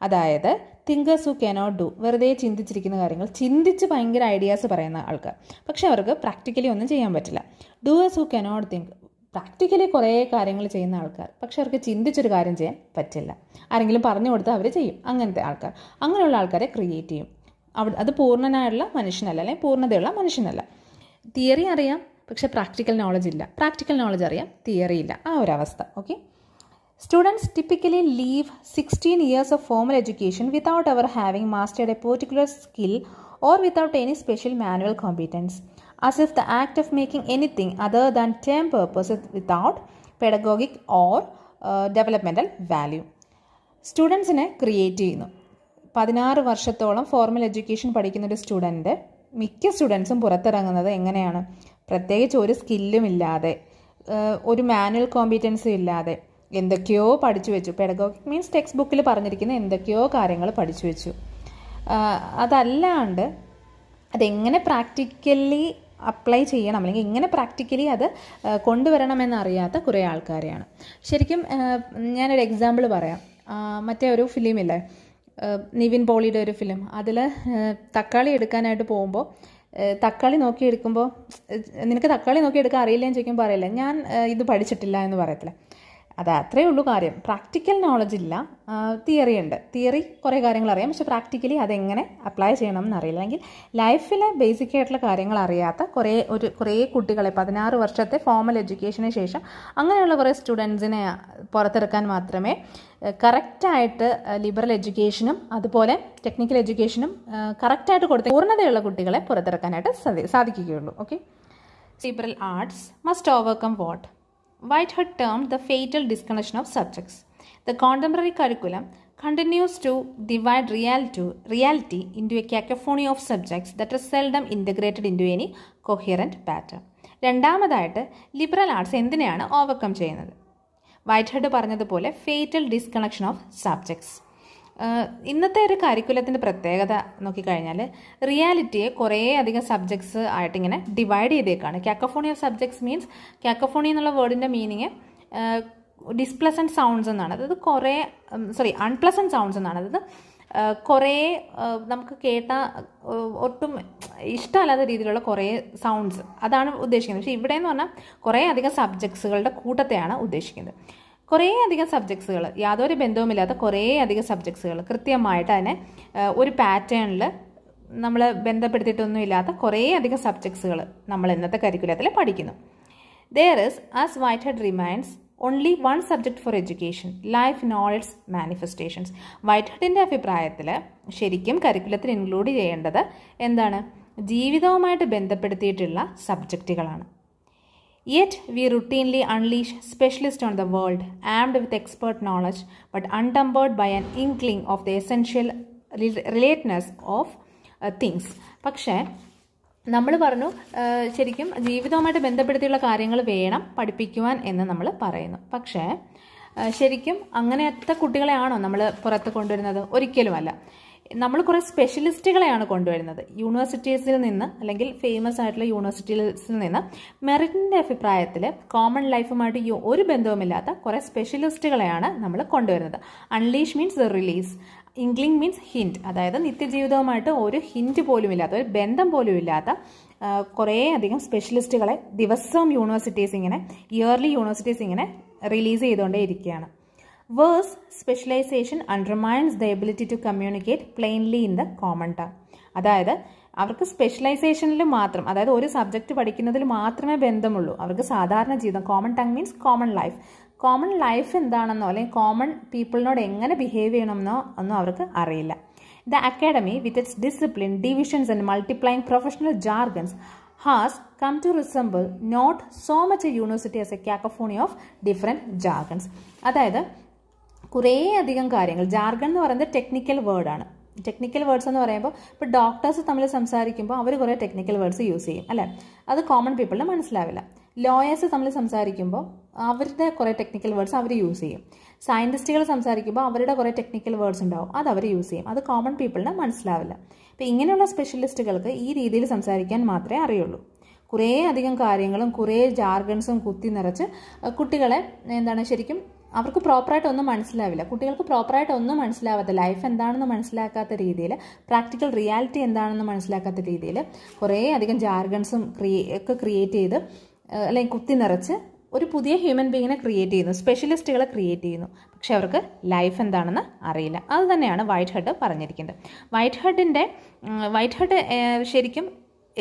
അതായത് തിങ്കേഴ്സ് ഹു കനോട്ട് ഡു വെറുതെ ചിന്തിച്ചിരിക്കുന്ന കാര്യങ്ങൾ ചിന്തിച്ച് ഭയങ്കര ഐഡിയാസ് പറയുന്ന ആൾക്കാർ പക്ഷെ അവർക്ക് പ്രാക്ടിക്കലി ഒന്നും ചെയ്യാൻ പറ്റില്ല doers who cannot think practically കുറേ കാര്യങ്ങൾ ചെയ്യുന്ന ആൾക്കാർ പക്ഷെ അവർക്ക് ചിന്തിച്ചൊരു കാര്യം ചെയ്യാൻ പറ്റില്ല ആരെങ്കിലും പറഞ്ഞു കൊടുത്താൽ അവർ ചെയ്യും അങ്ങനത്തെ ആൾക്കാർ അങ്ങനെയുള്ള ആൾക്കാരെ ക്രിയേറ്റ് ചെയ്യും അവ അത് പൂർണ്ണനായുള്ള മനുഷ്യനല്ല അല്ലെങ്കിൽ പൂർണ്ണതയുള്ള മനുഷ്യനല്ല തിയറി അറിയാം പക്ഷെ പ്രാക്ടിക്കൽ നോളജ് ഇല്ല പ്രാക്ടിക്കൽ നോളജ് അറിയാം തിയറി ഇല്ല ആ ഒരു അവസ്ഥ okay students typically leave sixteen years of formal education without their having mastered a particular skill or without any special manual competence as if the act of making anything other than term purposes without pedagogic or developmental value സ്റ്റുഡൻസിനെ create ചെയ്യുന്നു പതിനാറ് വർഷത്തോളം formal education പഠിക്കുന്ന ഒരു student മിക്ക സ്റ്റുഡൻസും പുറത്തിറങ്ങുന്നത് എങ്ങനെയാണ് പ്രത്യേകിച്ച് ഒരു സ്കില്ലും ഇല്ലാതെ ഒരു മാനുവൽ കോമ്പീറ്റൻസും ഇല്ലാതെ എന്തൊക്കെയോ പഠിച്ചു വെച്ചു പെഡഗോഗിക് മീൻസ് ടെക്സ്റ്റ് ബുക്കിൽ പറഞ്ഞിരിക്കുന്ന എന്തൊക്കെയോ കാര്യങ്ങൾ പഠിച്ചു വെച്ചു അതല്ലാണ്ട് അതെങ്ങനെ പ്രാക്ടിക്കലി അപ്ലൈ ചെയ്യണം അല്ലെങ്കിൽ എങ്ങനെ പ്രാക്ടിക്കലി അത് കൊണ്ടുവരണമെന്നറിയാത്ത കുറേ ആൾക്കാരെയാണ് ശരിക്കും ഞാനൊരു എക്സാമ്പിൾ പറയാം മറ്റേ ഒരു ഫിലിമില്ലേ നിവിൻ പോളിയുടെ ഒരു ഫിലിം അതിൽ തക്കാളി എടുക്കാനായിട്ട് പോകുമ്പോൾ തക്കാളി നോക്കി എടുക്കുമ്പോൾ നിനക്ക് തക്കാളി നോക്കി എടുക്കാൻ അറിയില്ല എന്ന് ചോദിക്കുമ്പോൾ പറയില്ല ഞാൻ ഇത് പഠിച്ചിട്ടില്ല എന്ന് പറയത്തില്ല അത് അത്രയേ ഉള്ളൂ കാര്യം പ്രാക്ടിക്കൽ നോളജ് ഇല്ല തിയറി ഉണ്ട് തിയറി കുറേ കാര്യങ്ങൾ അറിയാം പക്ഷെ പ്രാക്ടിക്കലി അതെങ്ങനെ അപ്ലൈ ചെയ്യണം എന്നറിയില്ല അല്ലെങ്കിൽ ലൈഫിലെ ബേസിക് ആയിട്ടുള്ള കാര്യങ്ങൾ അറിയാത്ത കുറേ ഒരു കുറേ കുട്ടികളെ പതിനാറ് വർഷത്തെ ഫോമൽ എഡ്യൂക്കേഷന് ശേഷം അങ്ങനെയുള്ള കുറേ സ്റ്റുഡൻസിനെ പുറത്തെടുക്കാൻ മാത്രമേ കറക്റ്റായിട്ട് ലിബറൽ എഡ്യൂക്കേഷനും അതുപോലെ ടെക്നിക്കൽ എഡ്യൂക്കേഷനും കറക്റ്റായിട്ട് കൊടുത്ത പൂർണ്ണതയുള്ള കുട്ടികളെ പുറത്തിറക്കാനായിട്ട് സാധിക്കുകയുള്ളൂ okay liberal arts must overcome what Whitehead termed the fatal disconnection of subjects. The contemporary curriculum continues to divide reality, into a cacophony of subjects that are seldom integrated into any coherent pattern. രണ്ടാമതായിട്ട് liberal arts എന്തിനെയാണ് overcome ചെയ്യുന്നത് Whitehead പറഞ്ഞതുപോലെ fatal disconnection of subjects ഇന്നത്തെ ഒരു കരിക്കുലത്തിൻ്റെ പ്രത്യേകത നോക്കിക്കഴിഞ്ഞാൽ റിയാലിറ്റിയെ കുറേ അധികം സബ്ജക്ട്സ് ആയിട്ട് ഇങ്ങനെ ഡിവൈഡ് ചെയ്തേക്കാണ് cacophony of subjects means cacophony എന്നുള്ള വേർഡിൻ്റെ മീനിങ് ഡിസ്പ്ലസൻറ്റ് സൗണ്ട്സ് എന്നാണ് അതായത് കുറേ സോറി അൺപ്ലസൻറ്റ് സൗണ്ട്സ് എന്നാണ് അതായത് കുറേ നമുക്ക് കേട്ട ഒട്ടും ഇഷ്ടമല്ലാത്ത രീതിയിലുള്ള കുറേ സൗണ്ട്സ് അതാണ് ഉദ്ദേശിക്കുന്നത് പക്ഷേ ഇവിടെ എന്ന് പറഞ്ഞാൽ കുറേ അധികം സബ്ജക്ട്സുകളുടെ കൂട്ടത്തെയാണ് ഉദ്ദേശിക്കുന്നത് കുറേ അധികം സബ്ജക്ട്സുകൾ യാതൊരു ബന്ധവുമില്ലാത്ത കുറേ അധികം സബ്ജക്ട്സുകൾ കൃത്യമായിട്ട് അതിനെ ഒരു പാറ്റേണിൽ നമ്മൾ ബന്ധപ്പെടുത്തിയിട്ടൊന്നുമില്ലാത്ത കുറേ അധികം സബ്ജക്ട്സുകൾ നമ്മൾ ഇന്നത്തെ കരിക്കുലത്തിൽ പഠിക്കുന്നു there is as Whitehead reminds only one subject for education life in manifestations വൈറ്റ് ഹെഡിൻ്റെ അഭിപ്രായത്തിൽ ശരിക്കും കരിക്കുലത്തിൽ ഇൻക്ലൂഡ് ചെയ്യേണ്ടത് എന്താണ് ജീവിതവുമായിട്ട് ബന്ധപ്പെടുത്തിയിട്ടുള്ള സബ്ജക്റ്റുകളാണ് Yet, we routinely unleash specialists on the world, armed with expert knowledge, but untempered by an inkling of the essential relateness of uh, things. പക്ഷേ നമ്മൾ പറഞ്ഞു ശരിക്കും ജീവിതവുമായിട്ട് ബന്ധപ്പെടുത്തിയുള്ള കാര്യങ്ങൾ വേണം പഠിപ്പിക്കുവാൻ എന്ന് നമ്മൾ പറയുന്നു പക്ഷേ ശരിക്കും അങ്ങനത്തെ കുട്ടികളെയാണോ നമ്മൾ പുറത്ത് കൊണ്ടുവരുന്നത് ഒരിക്കലുമല്ല നമ്മൾ കുറേ സ്പെഷ്യലിസ്റ്റുകളെയാണ് കൊണ്ടുവരുന്നത് യൂണിവേഴ്സിറ്റീസിൽ നിന്ന് അല്ലെങ്കിൽ ഫേമസ് ആയിട്ടുള്ള യൂണിവേഴ്സിറ്റീസിൽ നിന്ന് മെറിറ്റിൻ്റെ അഭിപ്രായത്തിൽ കോമൺ ലൈഫുമായിട്ട് ഒരു ബന്ധവുമില്ലാത്ത കുറേ സ്പെഷ്യലിസ്റ്റുകളെയാണ് നമ്മൾ കൊണ്ടുവരുന്നത് unleash means release inkling means hint അതായത് നിത്യജീവിതവുമായിട്ട് ഒരു ഹിൻറ്റ് പോലും ഇല്ലാത്ത ഒരു ബന്ധം പോലും ഇല്ലാത്ത കുറേ അധികം സ്പെഷ്യലിസ്റ്റുകളെ ദിവസവും യൂണിവേഴ്സിറ്റീസ് ഇങ്ങനെ ഇയർലി യൂണിവേഴ്സിറ്റീസ് ഇങ്ങനെ റിലീസ് ചെയ്തുകൊണ്ടേ ഇരിക്കുകയാണ് Worse, specialization undermines the ability to communicate plainly in the common tongue. അതായത് അവർക്ക് സ്പെഷ്യലൈസേഷനിൽ മാത്രം അതായത് ഒരു സബ്ജക്റ്റ് പഠിക്കുന്നതിൽ മാത്രമേ ബന്ധമുള്ളൂ അവർക്ക് സാധാരണ ജീവിതം common tongue means common life common life എന്താണെന്നോ അല്ലെങ്കിൽ കോമൺ പീപ്പിളിനോട് എങ്ങനെ ബിഹേവ് ചെയ്യണമെന്നോ ഒന്നും അവർക്ക് അറിയില്ല the academy with its discipline divisions and multiplying professional jargons has come to resemble not so much a university as a cacophony of different jargons അതായത് കുറേ അധികം കാര്യങ്ങൾ ജാർഗൺ എന്ന് പറയുന്നത് ടെക്നിക്കൽ വേർഡാണ് ടെക്നിക്കൽ വേർഡ്സ് എന്ന് പറയുമ്പോൾ ഇപ്പോൾ ഡോക്ടേഴ്സ് തമ്മിൽ സംസാരിക്കുമ്പോൾ അവർ കുറേ ടെക്നിക്കൽ വേർഡ്സ് യൂസ് ചെയ്യും അല്ലേ അത് കോമൺ പീപ്പിളിന് മനസ്സിലാവില്ല ലോയേഴ്സ് തമ്മിൽ സംസാരിക്കുമ്പോൾ അവരുടെ കുറേ ടെക്നിക്കൽ വേർഡ്സ് അവർ യൂസ് ചെയ്യും സയൻറ്റിസ്റ്റുകൾ സംസാരിക്കുമ്പോൾ അവരുടെ കുറേ ടെക്നിക്കൽ വേർഡ്സ് ഉണ്ടാവും അത് അവർ യൂസ് ചെയ്യും അത് കോമൺ പീപ്പിളിന് മനസ്സിലാവില്ല അപ്പോൾ ഇങ്ങനെയുള്ള സ്പെഷ്യലിസ്റ്റുകൾക്ക് ഈ രീതിയിൽ സംസാരിക്കാൻ മാത്രമേ അറിയുള്ളൂ കുറേ അധികം കാര്യങ്ങളും കുറേ ജാർഗൺസും കുത്തി നിറച്ച് കുട്ടികളെ എന്താണ് ശരിക്കും അവർക്ക് പ്രോപ്പറായിട്ടൊന്നും മനസ്സിലാവില്ല കുട്ടികൾക്ക് പ്രോപ്പറായിട്ടൊന്നും മനസ്സിലാവാത്ത ലൈഫ് എന്താണെന്ന് മനസ്സിലാക്കാത്ത രീതിയിൽ പ്രാക്ടിക്കൽ റിയാലിറ്റി എന്താണെന്ന് മനസ്സിലാക്കാത്ത രീതിയിൽ കുറേ അധികം ജാർഗൺസും ക്രിയേ ഒക്കെ ക്രിയേറ്റ് ചെയ്ത് അല്ലെങ്കിൽ കുത്തി നിറച്ച് ഒരു പുതിയ ഹ്യൂമൻ ബീങ്ങിനെ ക്രിയേറ്റ് ചെയ്യുന്നു സ്പെഷ്യലിസ്റ്റുകളെ ക്രിയേറ്റ് ചെയ്യുന്നു പക്ഷെ അവർക്ക് ലൈഫ് എന്താണെന്ന് അറിയില്ല അത് തന്നെയാണ് വൈറ്റ് ഹെഡ് പറഞ്ഞിരിക്കുന്നത് വൈറ്റ് ഹെഡിൻ്റെ വൈറ്റ് ഹെഡ് ശരിക്കും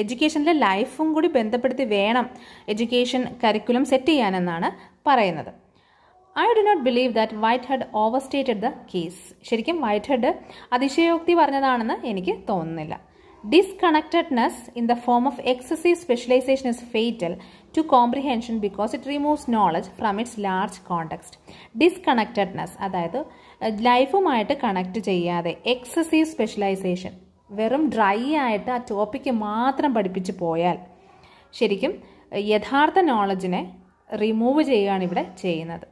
എഡ്യൂക്കേഷനിലെ ലൈഫും കൂടി ബന്ധപ്പെടുത്തി വേണം എഡ്യൂക്കേഷൻ കരിക്കുലം സെറ്റ് ചെയ്യാനെന്നാണ് പറയുന്നത് I do not believe that Whitehead overstated the case ശരിക്കും വൈറ്റ് ഹെഡ് അതിശയോക്തി പറഞ്ഞതാണെന്ന് എനിക്ക് തോന്നുന്നില്ല disconnectedness in the form of excessive specialisation is fatal to comprehension because it removes knowledge from its large context disconnectedness അതായത് ലൈഫുമായിട്ട് connect ചെയ്യാതെ excessive specialisation വെറും dry ആയിട്ട് ആ ടോപ്പിക്ക് മാത്രം പഠിപ്പിച്ച് പോയാൽ ശരിക്കും യഥാർത്ഥ നോളജിനെ റിമൂവ് ചെയ്യുകയാണ് ഇവിടെ ചെയ്യുന്നത്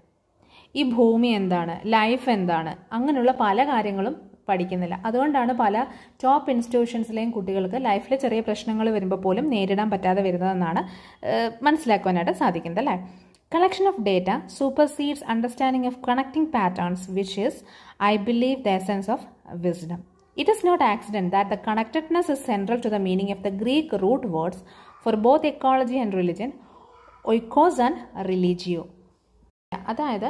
ഈ ഭൂമി എന്താണ് ലൈഫ് എന്താണ് അങ്ങനെയുള്ള പല കാര്യങ്ങളും പഠിക്കുന്നില്ല അതുകൊണ്ടാണ് പല ടോപ്പ് ഇൻസ്റ്റിറ്റ്യൂഷൻസിലെയും കുട്ടികൾക്ക് ലൈഫിൽ ചെറിയ പ്രശ്നങ്ങൾ വരുമ്പോൾ പോലും നേരിടാൻ പറ്റാതെ വരുന്നതെന്നാണ് മനസ്സിലാക്കുവാനായിട്ട് സാധിക്കുന്നത് അല്ലേ collection of data supersedes understanding of connecting patterns which is I believe the sense of wisdom it is not accident that the connectedness is central to the meaning of the Greek root words for both ecology and religion oikos and religio അതായത്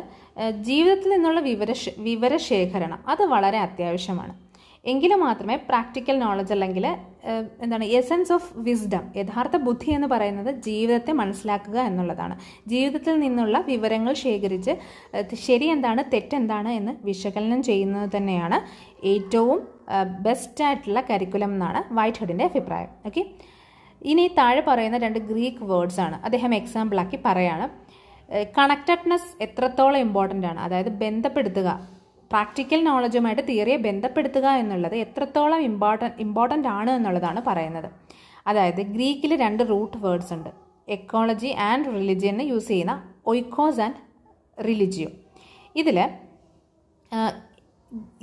ജീവിതത്തിൽ നിന്നുള്ള വിവര വിവരശേഖരണം അത് വളരെ അത്യാവശ്യമാണ് എങ്കിൽ മാത്രമേ പ്രാക്ടിക്കൽ നോളജ് അല്ലെങ്കിൽ എന്താണ് എസൻസ് ഓഫ് വിസ്ഡം യഥാർത്ഥ ബുദ്ധി എന്ന് പറയുന്നത് ജീവിതത്തെ മനസ്സിലാക്കുക എന്നുള്ളതാണ് ജീവിതത്തിൽ നിന്നുള്ള വിവരങ്ങൾ ശേഖരിച്ച് ശരി എന്താണ് തെറ്റെന്താണ് എന്ന് വിശകലനം ചെയ്യുന്നത് തന്നെയാണ് ഏറ്റവും ബെസ്റ്റ് ആയിട്ടുള്ള കരിക്കുലം എന്നാണ് വൈറ്റ് ഹെഡിൻ്റെ അഭിപ്രായം ഓക്കെ ഇനി താഴെ പറയുന്ന രണ്ട് ഗ്രീക്ക് വേർഡ്സ് ആണ് അദ്ദേഹം എക്സാമ്പിളാക്കി പറയുകയാണ് കണക്റ്റഡ്നെസ് എത്രത്തോളം ഇമ്പോർട്ടൻ്റ് ആണ് അതായത് ബന്ധപ്പെടുത്തുക പ്രാക്ടിക്കൽ നോളജുമായിട്ട് തിയറിയെ ബന്ധപ്പെടുത്തുക എന്നുള്ളത് എത്രത്തോളം ഇമ്പോർട്ടൻ ഇമ്പോർട്ടൻ്റ് ആണ് എന്നുള്ളതാണ് പറയുന്നത് അതായത് ഗ്രീക്കിൽ രണ്ട് റൂട്ട് വേർഡ്സ് ഉണ്ട് എക്കോളജി ആൻഡ് റിലിജിയന് യൂസ് ചെയ്യുന്ന ഒയ്ക്കോസ് ആൻഡ് റിലിജിയോ ഇതിൽ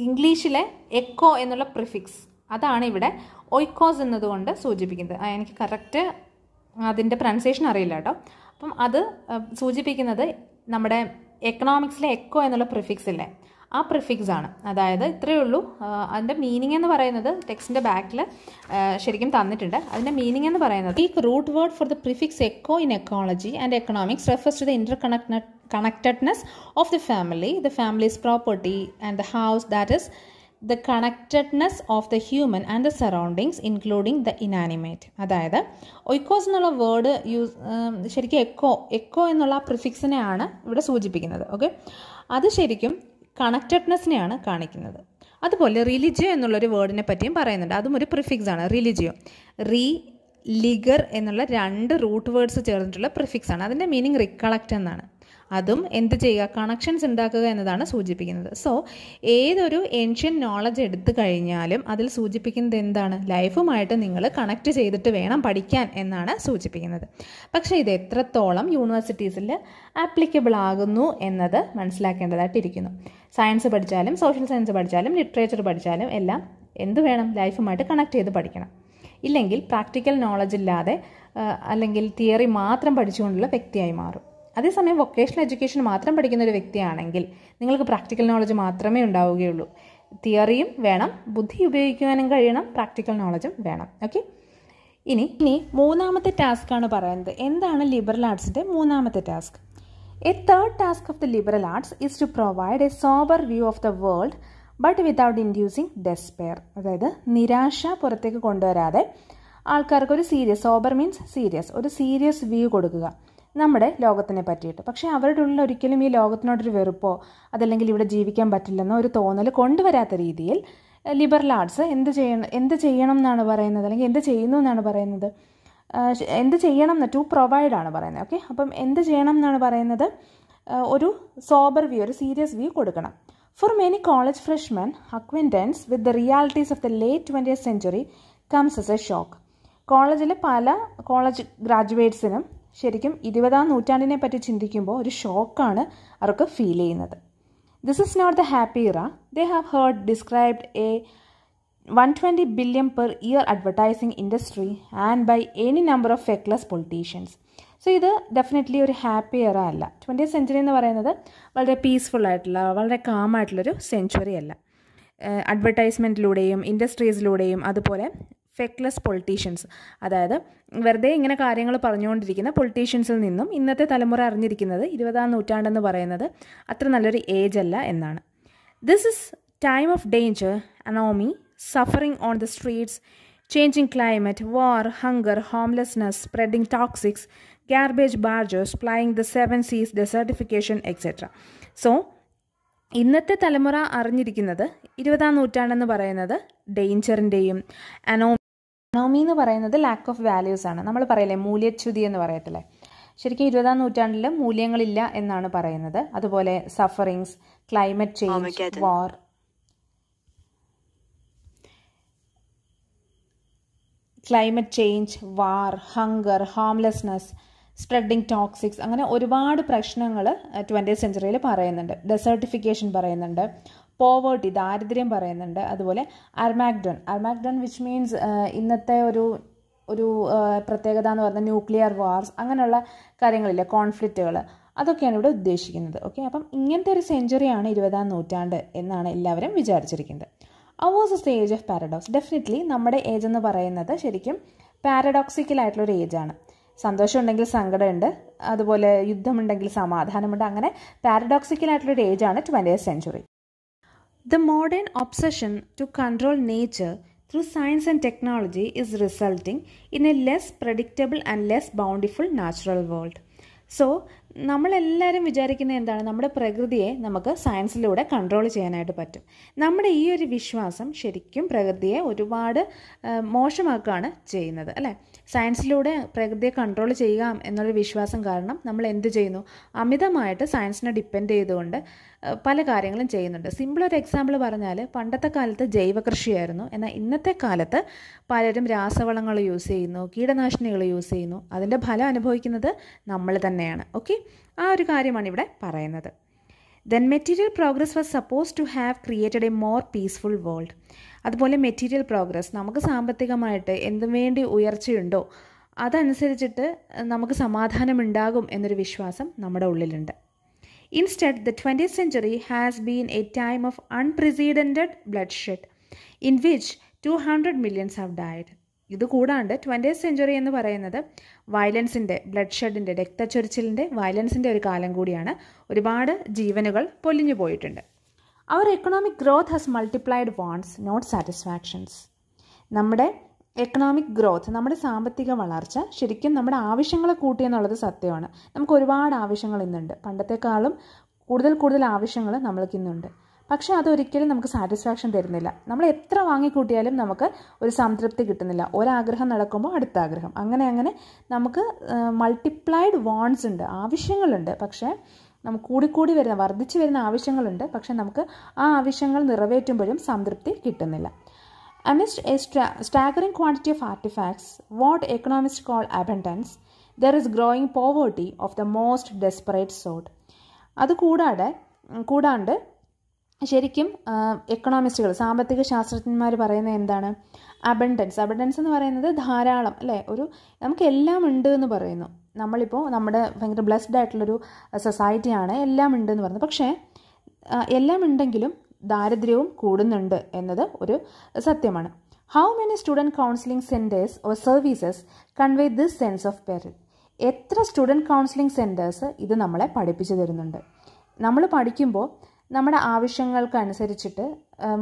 ഇംഗ്ലീഷിലെ എക്കോ എന്നുള്ള പ്രിഫിക്സ് അതാണ് ഇവിടെ ഒയ്ക്കോസ് എന്നതുകൊണ്ട് സൂചിപ്പിക്കുന്നത് എനിക്ക് കറക്റ്റ് അതിൻ്റെ പ്രൊനൗൺസിയേഷൻ അറിയില്ല കേട്ടോ അപ്പം അത് സൂചിപ്പിക്കുന്നത് നമ്മുടെ എക്കണോമിക്സിലെ എക്കോ എന്നുള്ള പ്രിഫിക്സ് ഇല്ലേ ആ പ്രിഫിക്സ് ആണ് അതായത് ഇത്രയേ ഉള്ളൂ അതിൻ്റെ മീനിങ് എന്ന് പറയുന്നത് ടെക്സ്റ്റിൻ്റെ ബാക്കിൽ ശരിക്കും തന്നിട്ടുണ്ട് അതിൻ്റെ മീനിങ് എന്ന് പറയുന്നത് ഈ root word for the prefix eco in ecology and economics refers to the inter connect connectedness of the family the family's property and the house that is the connectedness of the human and the surroundings including the inanimate അതായത് oikos എന്നുള്ള word use ശരിക്കും eco eco എന്നുള്ള പ്രിഫിക്സിനെയാണ് ഇവിടെ സൂചിപ്പിക്കുന്നത് okay അത് ശരിക്കും കണക്റ്റഡ്നെസ്സിനെയാണ് കാണിക്കുന്നത് അതുപോലെ റിലിജിയോ എന്നുള്ളൊരു വേർഡിനെ പറ്റിയും പറയുന്നുണ്ട് അതും ഒരു പ്രിഫിക്സ് ആണ് റിലിജിയോ റീ ലിഗർ എന്നുള്ള രണ്ട് റൂട്ട് വേർഡ്സ് ചേർന്നിട്ടുള്ള പ്രിഫിക്സ് ആണ് അതിൻ്റെ മീനിങ് റിക്കളക്റ്റ് എന്നാണ് അതും എന്ത് ചെയ്യുക കണക്ഷൻസ് ഉണ്ടാക്കുക എന്നതാണ് സൂചിപ്പിക്കുന്നത് സോ ഏതൊരു ഏൻഷ്യൻ നോളജ് എടുത്തു കഴിഞ്ഞാലും അതിൽ സൂചിപ്പിക്കുന്നത് എന്താണ് ലൈഫുമായിട്ട് നിങ്ങൾ കണക്ട് ചെയ്തിട്ട് വേണം പഠിക്കാൻ എന്നാണ് സൂചിപ്പിക്കുന്നത് പക്ഷേ ഇത് എത്രത്തോളം യൂണിവേഴ്സിറ്റീസിൽ ആപ്ലിക്കബിൾ ആകുന്നു എന്നത് മനസ്സിലാക്കേണ്ടതായിട്ടിരിക്കുന്നു സയൻസ് പഠിച്ചാലും സോഷ്യൽ സയൻസ് പഠിച്ചാലും ലിറ്ററേച്ചർ പഠിച്ചാലും എല്ലാം എന്ത് വേണം ലൈഫുമായിട്ട് കണക്ട് ചെയ്ത് പഠിക്കണം ഇല്ലെങ്കിൽ പ്രാക്ടിക്കൽ നോളജ് ഇല്ലാതെ അല്ലെങ്കിൽ തിയറി മാത്രം പഠിച്ചുകൊണ്ടുള്ള വ്യക്തിയായി മാറും അതേസമയം വൊക്കേഷണൽ എഡ്യൂക്കേഷൻ മാത്രം പഠിക്കുന്ന ഒരു വ്യക്തിയാണെങ്കിൽ നിങ്ങൾക്ക് പ്രാക്ടിക്കൽ നോളജ് മാത്രമേ ഉണ്ടാവുകയുള്ളൂ തിയറിയും വേണം ബുദ്ധി ഉപയോഗിക്കുവാനും കഴിയണം പ്രാക്ടിക്കൽ നോളജും വേണം ഓക്കെ ഇനി ഇനി മൂന്നാമത്തെ ടാസ്ക് ആണ് പറയുന്നത് എന്താണ് ലിബറൽ ആർട്സിൻ്റെ മൂന്നാമത്തെ task a third task of the liberal arts is to provide a sober view of the world but without inducing despair അതായത് നിരാശ പുറത്തേക്ക് കൊണ്ടുവരാതെ ആൾക്കാർക്ക് ഒരു സീരിയസ് സോബർ മീൻസ് സീരിയസ് ഒരു സീരിയസ് വ്യൂ കൊടുക്കുക നമ്മുടെ ലോകത്തിനെ പറ്റിയിട്ട് പക്ഷേ അവരുടെ ഉള്ളിൽ ഒരിക്കലും ഈ ലോകത്തിനോടൊരു വെറുപ്പോ അതല്ലെങ്കിൽ ഇവിടെ ജീവിക്കാൻ പറ്റില്ലെന്നോ ഒരു തോന്നൽ കൊണ്ടുവരാത്ത രീതിയിൽ ലിബറൽ ആർട്സ് എന്ത് ചെയ്യണം എന്ത് ചെയ്യണം എന്നാണ് പറയുന്നത് അല്ലെങ്കിൽ എന്ത് ചെയ്യുന്നു എന്നാണ് പറയുന്നത് എന്ത് ചെയ്യണം എന്ന് ടു പ്രൊവൈഡ് ആണ് പറയുന്നത് ഓക്കെ അപ്പം എന്ത് ചെയ്യണം എന്നാണ് പറയുന്നത് ഒരു സോബർ വ്യൂ ഒരു സീരിയസ് വ്യൂ കൊടുക്കണം for many college freshmen acquaintance with the realities of the late twentieth century comes as a shock കോളേജിൽ പല കോളേജ് ഗ്രാജുവേറ്റ്സിനും ശരിക്കും ഇരുപതാം നൂറ്റാണ്ടിനെ പറ്റി ചിന്തിക്കുമ്പോൾ ഒരു ഷോക്കാണ് അവർക്ക് ഫീൽ ചെയ്യുന്നത് this is not the happy era they have heard described a one twenty billion per year advertising industry and by any number of feckless politicians so ഇത് ഡെഫിനറ്റ്ലി ഒരു ഹാപ്പി ഇയർ അല്ല ട്വൻറ്റി സെഞ്ച്വറി എന്ന് പറയുന്നത് വളരെ peaceful ആയിട്ടുള്ള വളരെ calm ആയിട്ടുള്ളൊരു century അല്ല അഡ്വർടൈസ്മെൻറ്റിലൂടെയും eh, ഇൻഡസ്ട്രീസിലൂടെയും അതുപോലെ ഫെക്ലെസ് പൊളിറ്റീഷ്യൻസ് അതായത് വെറുതെ ഇങ്ങനെ കാര്യങ്ങൾ പറഞ്ഞുകൊണ്ടിരിക്കുന്ന പൊളിറ്റീഷ്യൻസിൽ നിന്നും ഇന്നത്തെ തലമുറ അറിഞ്ഞിരിക്കുന്നത് ഇരുപതാം നൂറ്റാണ്ടെന്ന് പറയുന്നത് അത്ര നല്ലൊരു ഏജ് അല്ല എന്നാണ് this is time of danger anomie suffering on the streets changing climate war hunger homelessness spreading toxics garbage barges plying the seven seas desertification etcetera so ഇന്നത്തെ തലമുറ അറിഞ്ഞിരിക്കുന്നത് ഇരുപതാം നൂറ്റാണ്ടെന്ന് പറയുന്നത് ഡേഞ്ചറിൻ്റെയും അനോമി നവമി എന്ന് പറയുന്നത് ലാക്ക് ഓഫ് വാല്യൂസ് ആണ് നമ്മൾ പറയില്ലേ മൂല്യച്യുതി എന്ന് പറയത്തില്ലേ ശരിക്കും ഇരുപതാം നൂറ്റാണ്ടിൽ മൂല്യങ്ങളില്ല എന്നാണ് പറയുന്നത് അതുപോലെ sufferings climate change war climate change war hunger homelessness spreading toxics അങ്ങനെ ഒരുപാട് പ്രശ്നങ്ങൾ ട്വൻറ്റി സെഞ്ചുറിയിൽ പറയുന്നുണ്ട് ഡെസേർട്ടിഫിക്കേഷൻ പറയുന്നുണ്ട് പോവേർട്ടി ദാരിദ്ര്യം പറയുന്നുണ്ട് അതുപോലെ അർമാക്ഡൺ അർമാക്ഡൺ വിച്ച് മീൻസ് ഇന്നത്തെ ഒരു ഒരു പ്രത്യേകത എന്ന് പറഞ്ഞാൽ ന്യൂക്ലിയർ വാർസ് അങ്ങനെയുള്ള കാര്യങ്ങളില്ലേ കോൺഫ്ലിക്റ്റുകൾ അതൊക്കെയാണ് ഇവിടെ ഉദ്ദേശിക്കുന്നത് ഓക്കെ അപ്പം ഇങ്ങനത്തെ ഒരു സെഞ്ചുറിയാണ് ഇരുപതാം നൂറ്റാണ്ട് എന്നാണ് എല്ലാവരും വിചാരിച്ചിരിക്കുന്നത് ours is the age of paradox definitely നമ്മുടെ ഏജ് എന്ന് പറയുന്നത് ശരിക്കും പാരഡോക്സിക്കൽ ആയിട്ടുള്ള ഒരു ഏജാണ് സന്തോഷമുണ്ടെങ്കിൽ സങ്കടമുണ്ട് അതുപോലെ യുദ്ധമുണ്ടെങ്കിൽ സമാധാനമുണ്ട് അങ്ങനെ പാരഡോക്സിക്കൽ ആയിട്ടുള്ള ഒരു ഏജാണ് twentieth century The modern obsession to control nature through science and technology is resulting in a less predictable and less bountiful natural world. So, നമ്മളെല്ലാവരും വിചാരിക്കുന്നത് എന്താണ് നമ്മുടെ പ്രകൃതിയെ നമുക്ക് സയൻസിലൂടെ കൺട്രോൾ ചെയ്യാനായിട്ട് പറ്റും നമ്മുടെ ഈ ഒരു വിശ്വാസം ശരിക്കും പ്രകൃതിയെ ഒരുപാട് മോശമാക്കുകയാണ് ചെയ്യുന്നത് അല്ലേ സയൻസിലൂടെ പ്രകൃതിയെ കൺട്രോൾ ചെയ്യുക എന്നൊരു വിശ്വാസം കാരണം നമ്മൾ എന്ത് ചെയ്യുന്നു അമിതമായിട്ട് സയൻസിനെ ഡിപ്പെൻഡ് ചെയ്തുകൊണ്ട് പല കാര്യങ്ങളും ചെയ്യുന്നുണ്ട് സിമ്പിൾ ഒരു എക്സാമ്പിൾ പറഞ്ഞാൽ പണ്ടത്തെ കാലത്ത് കൃഷിയായിരുന്നു എന്നാൽ ഇന്നത്തെ കാലത്ത് പലരും രാസവളങ്ങൾ യൂസ് ചെയ്യുന്നു കീടനാശിനികൾ യൂസ് ചെയ്യുന്നു അതിൻ്റെ ഫലം അനുഭവിക്കുന്നത് നമ്മൾ തന്നെയാണ് ഓക്കെ ആ ഒരു കാര്യമാണ് ഇവിടെ പറയുന്നത് then material progress was suppose to have created a more peaceful world അതുപോലെ മെറ്റീരിയൽ പ്രോഗ്രസ് നമുക്ക് സാമ്പത്തികമായിട്ട് എന്തിനു വേണ്ടി ഉയർച്ചയുണ്ടോ അതനുസരിച്ചിട്ട് നമുക്ക് സമാധാനമുണ്ടാകും എന്നൊരു വിശ്വാസം നമ്മുടെ ഉള്ളിലുണ്ട് instead the twenty century has been a time of unprecedented bloodshed in which two hundred millions have died ഇത് കൂടാണ്ട് ട്വൻറ്റി സെഞ്ചുറി എന്ന് പറയുന്നത് വയലൻസിൻ്റെ ബ്ലഡ് ഷെഡിൻ്റെ രക്തച്ചൊരിച്ചിലിൻ്റെ വയലൻസിൻ്റെ ഒരു കാലം കൂടിയാണ് ഒരുപാട് ജീവനുകൾ പൊലിഞ്ഞു പോയിട്ടുണ്ട് our economic growth has multiplied wants not satisfactions നമ്മുടെ എക്കണോമിക് ഗ്രോത്ത് നമ്മുടെ സാമ്പത്തിക വളർച്ച ശരിക്കും നമ്മുടെ ആവശ്യങ്ങളെ കൂട്ടി എന്നുള്ളത് സത്യമാണ് നമുക്ക് ഒരുപാട് ആവശ്യങ്ങൾ ഇന്നുണ്ട് പണ്ടത്തെക്കാളും കൂടുതൽ കൂടുതൽ ആവശ്യങ്ങൾ നമ്മൾക്കിന്നുണ്ട് പക്ഷേ അതൊരിക്കലും നമുക്ക് സാറ്റിസ്ഫാക്ഷൻ തരുന്നില്ല നമ്മൾ എത്ര വാങ്ങിക്കൂട്ടിയാലും നമുക്ക് ഒരു സംതൃപ്തി കിട്ടുന്നില്ല ഒരാഗ്രഹം നടക്കുമ്പോൾ അടുത്ത ആഗ്രഹം അങ്ങനെ അങ്ങനെ നമുക്ക് മൾട്ടിപ്ലൈഡ് വാൺസ് ഉണ്ട് ആവശ്യങ്ങളുണ്ട് പക്ഷേ നമുക്ക് കൂടിക്കൂടി വരുന്ന വർദ്ധിച്ചു വരുന്ന ആവശ്യങ്ങളുണ്ട് പക്ഷേ നമുക്ക് ആ ആവശ്യങ്ങൾ നിറവേറ്റുമ്പോഴും സംതൃപ്തി കിട്ടുന്നില്ല Amidst a staggering quantity of artifacts, what economists call abundance, there is growing poverty of the most desperate sort. അത് കൂടാതെ കൂടാണ്ട് ശരിക്കും എക്കണോമിസ്റ്റുകൾ സാമ്പത്തിക ശാസ്ത്രജ്ഞന്മാർ പറയുന്നത് എന്താണ് അബണ്ടൻസ് അബണ്ടൻസ് എന്ന് പറയുന്നത് ധാരാളം അല്ലേ ഒരു നമുക്ക് എല്ലാം ഉണ്ട് എന്ന് പറയുന്നു നമ്മളിപ്പോൾ നമ്മുടെ ഭയങ്കര ബ്ലെസ്ഡ് ആയിട്ടുള്ളൊരു സൊസൈറ്റിയാണ് എല്ലാം ഉണ്ട് എന്ന് പറയുന്നത് പക്ഷേ എല്ലാം ഉണ്ടെങ്കിലും ദാരിദ്ര്യവും കൂടുന്നുണ്ട് എന്നത് ഒരു സത്യമാണ് how many student counselling centres or services convey this sense of peril എത്ര സ്റ്റുഡൻറ് കൗൺസിലിംഗ് സെൻറ്റേഴ്സ് ഇത് നമ്മളെ പഠിപ്പിച്ചു തരുന്നുണ്ട് നമ്മൾ പഠിക്കുമ്പോൾ നമ്മുടെ ആവശ്യങ്ങൾക്കനുസരിച്ചിട്ട്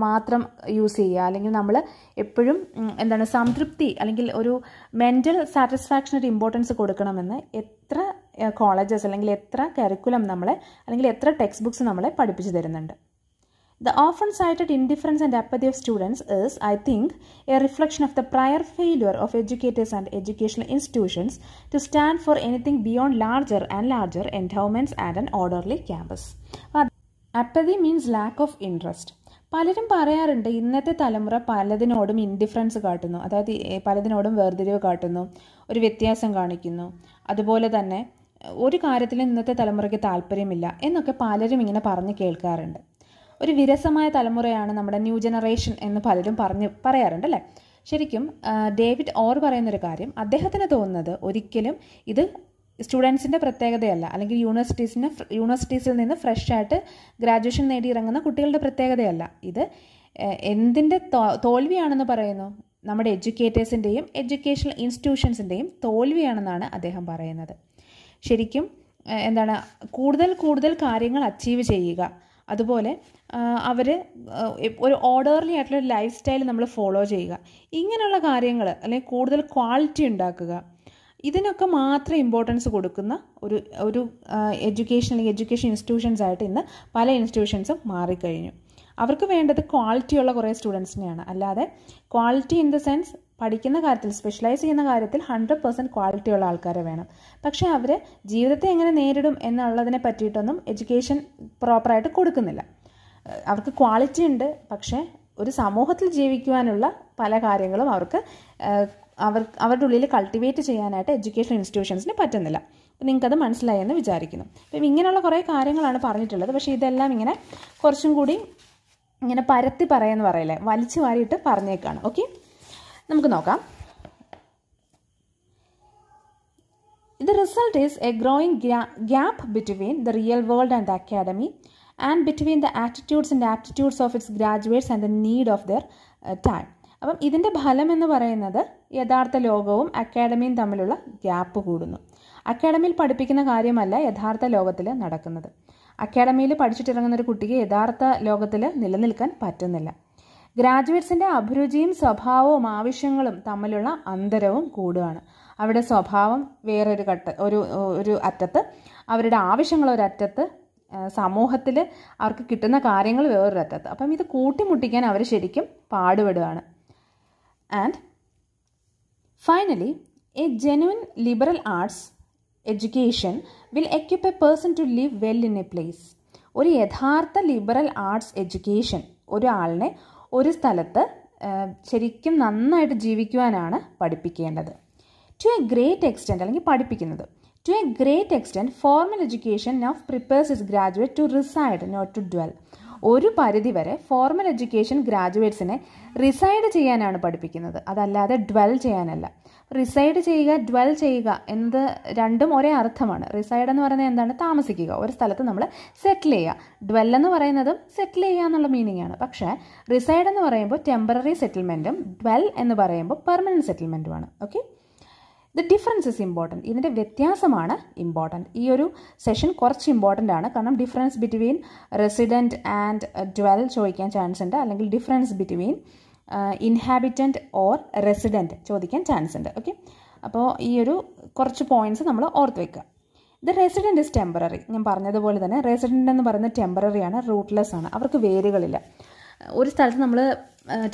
മാത്രം യൂസ് ചെയ്യുക അല്ലെങ്കിൽ നമ്മൾ എപ്പോഴും എന്താണ് സംതൃപ്തി അല്ലെങ്കിൽ ഒരു മെൻ്റൽ സാറ്റിസ്ഫാക്ഷൻ ഒരു ഇമ്പോർട്ടൻസ് കൊടുക്കണമെന്ന് എത്ര കോളേജസ് അല്ലെങ്കിൽ എത്ര കരിക്കുലം നമ്മളെ അല്ലെങ്കിൽ എത്ര ടെക്സ്റ്റ് ബുക്സ് നമ്മളെ പഠിപ്പിച്ചു തരുന്നുണ്ട് the often cited indifference and apathy of students is I think a reflection of the prior failure of educators and educational institutions to stand for anything beyond larger and larger endowments and an orderly campus apathy means lack of interest പലരും പറയാറുണ്ട് ഇന്നത്തെ തലമുറ പലതിനോടും indifference കാട്ടുന്നു അതായത് പലതിനോടും വേർതിരിവ് കാട്ടുന്നു ഒരു വ്യത്യാസം കാണിക്കുന്നു അതുപോലെ തന്നെ ഒരു കാര്യത്തിലും ഇന്നത്തെ തലമുറയ്ക്ക് താല്പര്യമില്ല എന്നൊക്കെ പലരും ഇങ്ങനെ പറഞ്ഞ് കേൾക്കാറുണ്ട് ഒരു വിരസമായ തലമുറയാണ് നമ്മുടെ ന്യൂ ജനറേഷൻ എന്ന് പലരും പറഞ്ഞ് പറയാറുണ്ട് അല്ലേ ശരിക്കും ഡേവിഡ് ഓർ പറയുന്നൊരു കാര്യം അദ്ദേഹത്തിന് തോന്നുന്നത് ഒരിക്കലും ഇത് സ്റ്റുഡൻസിൻ്റെ പ്രത്യേകതയല്ല അല്ലെങ്കിൽ യൂണിവേഴ്സിറ്റീസിന് യൂണിവേഴ്സിറ്റീസിൽ നിന്ന് ഫ്രഷ് ആയിട്ട് ഗ്രാജുവേഷൻ നേടിയിറങ്ങുന്ന കുട്ടികളുടെ പ്രത്യേകതയല്ല ഇത് എന്തിൻ്റെ തോൽവിയാണെന്ന് പറയുന്നു നമ്മുടെ എഡ്യൂക്കേറ്റേഴ്സിൻ്റെയും എഡ്യൂക്കേഷണൽ ഇൻസ്റ്റിറ്റ്യൂഷൻസിൻ്റെയും തോൽവിയാണെന്നാണ് അദ്ദേഹം പറയുന്നത് ശരിക്കും എന്താണ് കൂടുതൽ കൂടുതൽ കാര്യങ്ങൾ അച്ചീവ് ചെയ്യുക അതുപോലെ അവർ ഒരു ഓർഡർലി ആയിട്ടുള്ള ലൈഫ് സ്റ്റൈൽ നമ്മൾ ഫോളോ ചെയ്യുക ഇങ്ങനെയുള്ള കാര്യങ്ങൾ അല്ലെങ്കിൽ കൂടുതൽ ക്വാളിറ്റി ഉണ്ടാക്കുക ഇതിനൊക്കെ മാത്രം ഇമ്പോർട്ടൻസ് കൊടുക്കുന്ന ഒരു ഒരു എഡ്യൂക്കേഷൻ അല്ലെങ്കിൽ എഡ്യൂക്കേഷൻ ഇൻസ്റ്റിറ്റ്യൂഷൻസ് ആയിട്ട് ഇന്ന് പല ഇൻസ്റ്റിറ്റ്യൂഷൻസും മാറിക്കഴിഞ്ഞു അവർക്ക് വേണ്ടത് ക്വാളിറ്റിയുള്ള കുറേ സ്റ്റുഡൻസിനെയാണ് അല്ലാതെ ക്വാളിറ്റി ഇൻ ദ സെൻസ് പഠിക്കുന്ന കാര്യത്തിൽ സ്പെഷ്യലൈസ് ചെയ്യുന്ന കാര്യത്തിൽ ഹൺഡ്രഡ് പെർസെൻറ്റ് ക്വാളിറ്റി ഉള്ള ആൾക്കാരെ വേണം പക്ഷേ അവർ ജീവിതത്തെ എങ്ങനെ നേരിടും എന്നുള്ളതിനെ പറ്റിയിട്ടൊന്നും എഡ്യൂക്കേഷൻ പ്രോപ്പറായിട്ട് കൊടുക്കുന്നില്ല അവർക്ക് ക്വാളിറ്റി ഉണ്ട് പക്ഷേ ഒരു സമൂഹത്തിൽ ജീവിക്കുവാനുള്ള പല കാര്യങ്ങളും അവർക്ക് അവർ അവരുടെ ഉള്ളിൽ കൾട്ടിവേറ്റ് ചെയ്യാനായിട്ട് എഡ്യൂക്കേഷൻ ഇൻസ്റ്റിറ്റ്യൂഷൻസിന് പറ്റുന്നില്ല അപ്പോൾ നിങ്ങൾക്കത് മനസ്സിലായി എന്ന് വിചാരിക്കുന്നു അപ്പം ഇങ്ങനെയുള്ള കുറേ കാര്യങ്ങളാണ് പറഞ്ഞിട്ടുള്ളത് പക്ഷേ ഇതെല്ലാം ഇങ്ങനെ കുറച്ചും കൂടി ഇങ്ങനെ പരത്തി പറയാന്ന് പറയില്ലേ വലിച്ചു വാരിയിട്ട് പറഞ്ഞേക്കാണ് ഓക്കെ നമുക്ക് നോക്കാം the result is a growing gap between the real world and the academy and between the attitudes and aptitudes of its graduates and the need of their uh, അപ്പം ഇതിൻ്റെ ഫലം എന്ന് പറയുന്നത് യഥാർത്ഥ ലോകവും അക്കാഡമിയും തമ്മിലുള്ള ഗ്യാപ്പ് കൂടുന്നു അക്കാഡമിയിൽ പഠിപ്പിക്കുന്ന കാര്യമല്ല യഥാർത്ഥ ലോകത്തിൽ നടക്കുന്നത് അക്കാഡമിയിൽ പഠിച്ചിട്ടിറങ്ങുന്ന ഒരു കുട്ടിക്ക് യഥാർത്ഥ ലോകത്തിൽ നിലനിൽക്കാൻ പറ്റുന്നില്ല ഗ്രാജുവേറ്റ്സിൻ്റെ അഭിരുചിയും സ്വഭാവവും ആവശ്യങ്ങളും തമ്മിലുള്ള അന്തരവും കൂടുകയാണ് അവരുടെ സ്വഭാവം വേറൊരു ഘട്ട ഒരു ഒരു അറ്റത്ത് അവരുടെ ആവശ്യങ്ങൾ ഒരറ്റത്ത് സമൂഹത്തിൽ അവർക്ക് കിട്ടുന്ന കാര്യങ്ങൾ വേറൊരറ്റത്ത് അപ്പം ഇത് കൂട്ടിമുട്ടിക്കാൻ അവർ ശരിക്കും പാടുപെടുകയാണ് and finally a genuine liberal arts education will equip a person to live well in a place ഒരു യഥാർത്ഥ ലിബറൽ ആർട്സ് എഡ്യൂക്കേഷൻ ഒരാളിനെ ഒരു സ്ഥലത്ത് ശരിക്കും നന്നായിട്ട് ജീവിക്കുവാനാണ് പഠിപ്പിക്കേണ്ടത് ടു എ ഗ്രേറ്റ് എക്സ്റ്റെൻറ്റ് അല്ലെങ്കിൽ പഠിപ്പിക്കുന്നത് to a great extent formal education now prepares its graduate to reside not to dwell ഒരു പരിധിവരെ ഫോർമൽ എഡ്യൂക്കേഷൻ ഗ്രാജുവേറ്റ്സിനെ റിസൈഡ് ചെയ്യാനാണ് പഠിപ്പിക്കുന്നത് അതല്ലാതെ ഡ്വെൽ ചെയ്യാനല്ല റിസൈഡ് ചെയ്യുക ഡ്വെൽ ചെയ്യുക എന്നത് രണ്ടും ഒരേ അർത്ഥമാണ് റിസൈഡ് എന്ന് പറയുന്നത് എന്താണ് താമസിക്കുക ഒരു സ്ഥലത്ത് നമ്മൾ സെറ്റിൽ ചെയ്യുക ഡ്വെൽ എന്ന് പറയുന്നതും സെറ്റിൽ ചെയ്യുക എന്നുള്ള മീനിങ് ആണ് പക്ഷേ റിസൈഡ് എന്ന് പറയുമ്പോൾ ടെമ്പററി സെറ്റിൽമെൻറ്റും ഡ്വെൽ എന്ന് പറയുമ്പോൾ പെർമനൻറ്റ് സെറ്റിൽമെൻറ്റുമാണ് okay the difference is important ഇതിൻ്റെ വ്യത്യാസമാണ് ഇമ്പോർട്ടൻ്റ് ഈ ഒരു സെഷൻ കുറച്ച് ഇമ്പോർട്ടൻ്റ് ആണ് കാരണം difference between resident and dwell ചോദിക്കാൻ ചാൻസ് ഉണ്ട് അല്ലെങ്കിൽ difference between inhabitant or resident ചോദിക്കാൻ ചാൻസ് ഉണ്ട് ഓക്കെ അപ്പോൾ ഈ ഒരു കുറച്ച് പോയിൻറ്റ്സ് നമ്മൾ ഓർത്ത് വെക്കുക ദ റെസിഡൻറ്റ് ഇസ് ടെമ്പററി ഞാൻ പറഞ്ഞതുപോലെ തന്നെ റെസിഡൻറ്റ് എന്ന് പറയുന്നത് ടെമ്പററി ആണ് റൂട്ട്ലെസ് ആണ് അവർക്ക് വേരുകളില്ല ഒരു സ്ഥലത്ത് നമ്മൾ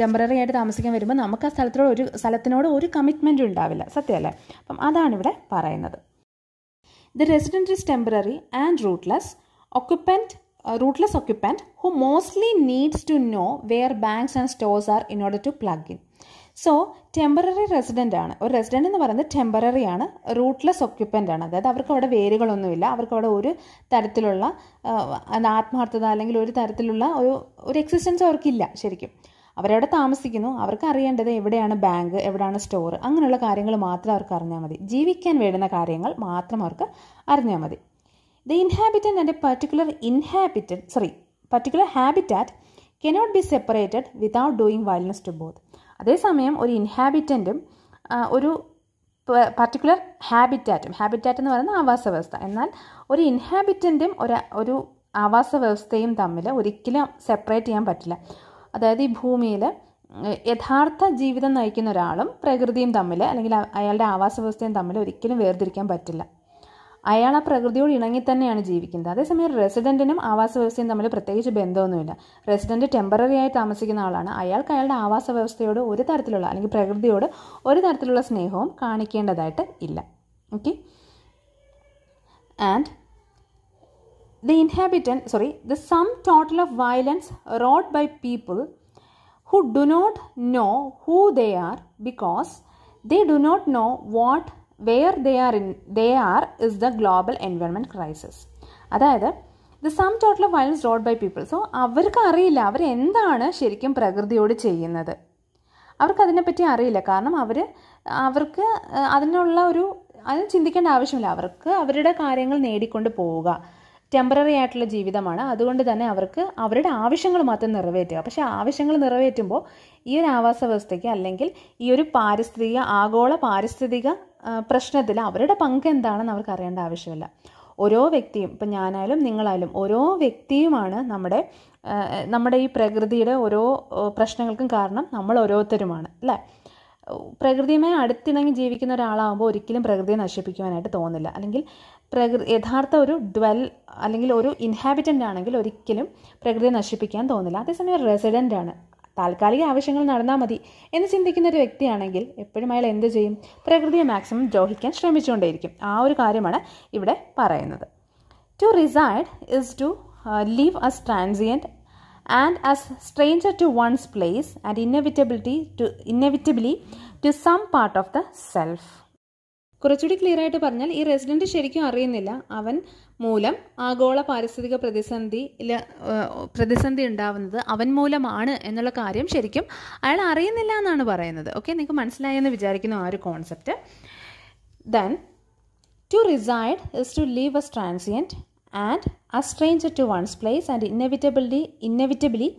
ടെമ്പററി ആയിട്ട് താമസിക്കാൻ വരുമ്പോൾ നമുക്ക് ആ സ്ഥലത്തിനോട് ഒരു സ്ഥലത്തിനോട് ഒരു കമ്മിറ്റ്മെൻറ്റും ഉണ്ടാവില്ല സത്യമല്ലേ അപ്പം അതാണ് ഇവിടെ പറയുന്നത് the resident is temporary and rootless occupant rootless occupant who mostly needs to know where banks and stores are in order to plug in so temporary resident ആണ് ഒരു റെസിഡൻ്റ് എന്ന് പറയുന്നത് ടെമ്പററി ആണ് റൂട്ട്ലെസ് ഒക്യുപ്പൻ്റ് ആണ് അതായത് അവർക്ക് അവിടെ വേരുകളൊന്നുമില്ല അവർക്ക് അവിടെ ഒരു തരത്തിലുള്ള ആത്മാർത്ഥത അല്ലെങ്കിൽ ഒരു തരത്തിലുള്ള ഒരു ഒരു എക്സിസ്റ്റൻസ് അവർക്കില്ല ശരിക്കും അവരവിടെ താമസിക്കുന്നു അവർക്ക് അറിയേണ്ടത് എവിടെയാണ് ബാങ്ക് എവിടെയാണ് സ്റ്റോർ അങ്ങനെയുള്ള കാര്യങ്ങൾ മാത്രം അവർക്ക് അറിഞ്ഞാൽ മതി ജീവിക്കാൻ വേണ്ടുന്ന കാര്യങ്ങൾ മാത്രം അവർക്ക് അറിഞ്ഞാൽ മതി the inhabitant and a particular inhabitant sorry particular habitat cannot be separated without doing violence to both അതേസമയം ഒരു ഇൻഹാബിറ്റൻറ്റും ഒരു പർട്ടിക്കുലർ ഹാബിറ്റാറ്റും ഹാബിറ്റാറ്റ് എന്ന് പറയുന്ന ആവാസ വ്യവസ്ഥ എന്നാൽ ഒരു ഇൻഹാബിറ്റൻറ്റും ഒരു ഒരു ആവാസ വ്യവസ്ഥയും തമ്മിൽ ഒരിക്കലും സെപ്പറേറ്റ് ചെയ്യാൻ പറ്റില്ല അതായത് ഈ ഭൂമിയിൽ യഥാർത്ഥ ജീവിതം നയിക്കുന്ന ഒരാളും പ്രകൃതിയും തമ്മിൽ അല്ലെങ്കിൽ അയാളുടെ ആവാസ വ്യവസ്ഥയും തമ്മിൽ ഒരിക്കലും വേർതിരിക്കാൻ പറ്റില്ല അയാൾ ആ പ്രകൃതിയോട് ഇണങ്ങി തന്നെയാണ് ജീവിക്കുന്നത് അതേസമയം റെസിഡൻറ്റിനും ആവാസ വ്യവസ്ഥയും തമ്മിൽ പ്രത്യേകിച്ച് ബന്ധമൊന്നുമില്ല റെസിഡൻറ്റ് ടെമ്പററി ആയി താമസിക്കുന്ന ആളാണ് അയാൾക്ക് അയാളുടെ ആവാസ വ്യവസ്ഥയോട് ഒരു തരത്തിലുള്ള അല്ലെങ്കിൽ പ്രകൃതിയോട് ഒരു തരത്തിലുള്ള സ്നേഹവും കാണിക്കേണ്ടതായിട്ട് ഇല്ല okay and the inhabitant sorry the sum total of violence wrought by people who do not know who they are because they do not know what where they are in they are is the global environment crisis അതായത് the sum total of violence done by people so അവർക്ക് അറിയില്ല അവർ എന്താണ് ശരിക്കും പ്രകൃതിയോട് ചെയ്യുന്നത് അവർക്ക് അതിനെപ്പറ്റി അറിയില്ല കാരണം അവർ അവർക്ക് അതിനുള്ള ഒരു അതിന് ചിന്തിക്കേണ്ട ആവശ്യമില്ല അവർക്ക് അവരുടെ കാര്യങ്ങൾ നേടിക്കൊണ്ട് പോവുക ടെമ്പററി ആയിട്ടുള്ള ജീവിതമാണ് അതുകൊണ്ട് തന്നെ അവർക്ക് അവരുടെ ആവശ്യങ്ങൾ മാത്രം നിറവേറ്റുക പക്ഷേ ആവശ്യങ്ങൾ നിറവേറ്റുമ്പോൾ ഈ ഒരു ആവാസ വ്യവസ്ഥയ്ക്ക് അല്ലെങ്കിൽ ഈ ഒരു പാരിസ്ഥിതിക ആഗോള പാരിസ്ഥിതിക പ്രശ്നത്തിൽ അവരുടെ പങ്ക് എന്താണെന്ന് അവർക്ക് അറിയേണ്ട ആവശ്യമില്ല ഓരോ വ്യക്തിയും ഇപ്പം ഞാനായാലും നിങ്ങളായാലും ഓരോ വ്യക്തിയുമാണ് നമ്മുടെ നമ്മുടെ ഈ പ്രകൃതിയുടെ ഓരോ പ്രശ്നങ്ങൾക്കും കാരണം നമ്മൾ ഓരോരുത്തരുമാണ് അല്ലേ പ്രകൃതിയുമായി അടുത്തിണങ്ങി ജീവിക്കുന്ന ഒരാളാകുമ്പോൾ ഒരിക്കലും പ്രകൃതിയെ നശിപ്പിക്കുവാനായിട്ട് തോന്നില്ല അല്ലെങ്കിൽ പ്രകൃതി യഥാർത്ഥ ഒരു ഡ്വൽ അല്ലെങ്കിൽ ഒരു ഇൻഹാബിറ്റൻ്റ് ആണെങ്കിൽ ഒരിക്കലും പ്രകൃതിയെ നശിപ്പിക്കാൻ തോന്നില്ല അതേസമയം റെസിഡൻ്റ് ആണ് താൽക്കാലിക ആവശ്യങ്ങൾ നടന്നാൽ മതി എന്ന് ചിന്തിക്കുന്ന ഒരു വ്യക്തിയാണെങ്കിൽ എപ്പോഴും അയാൾ എന്ത് ചെയ്യും പ്രകൃതിയെ മാക്സിമം ദ്രോഹിക്കാൻ ശ്രമിച്ചുകൊണ്ടേയിരിക്കും ആ ഒരു കാര്യമാണ് ഇവിടെ പറയുന്നത് to reside is to live as transient and as stranger to one's place and inevitability to inevitably to some part of the self കുറച്ചുകൂടി ക്ലിയർ ആയിട്ട് പറഞ്ഞാൽ ഈ റെസിഡന്റ് ശരിക്കും അറിയുന്നില്ല അവൻ മൂലം ആഗോള പാരിസ്ഥിതിക പ്രതിസന്ധി പ്രതിസന്ധി ഉണ്ടാവുന്നത് അവൻ മൂലമാണ് എന്നുള്ള കാര്യം ശരിക്കും അയാൾ അറിയുന്നില്ല എന്നാണ് പറയുന്നത് ഓക്കെ നിങ്ങൾക്ക് മനസ്സിലായെന്ന് വിചാരിക്കുന്നു ആ ഒരു concept then to reside is to live as transient and a stranger to one's place and inevitably inevitably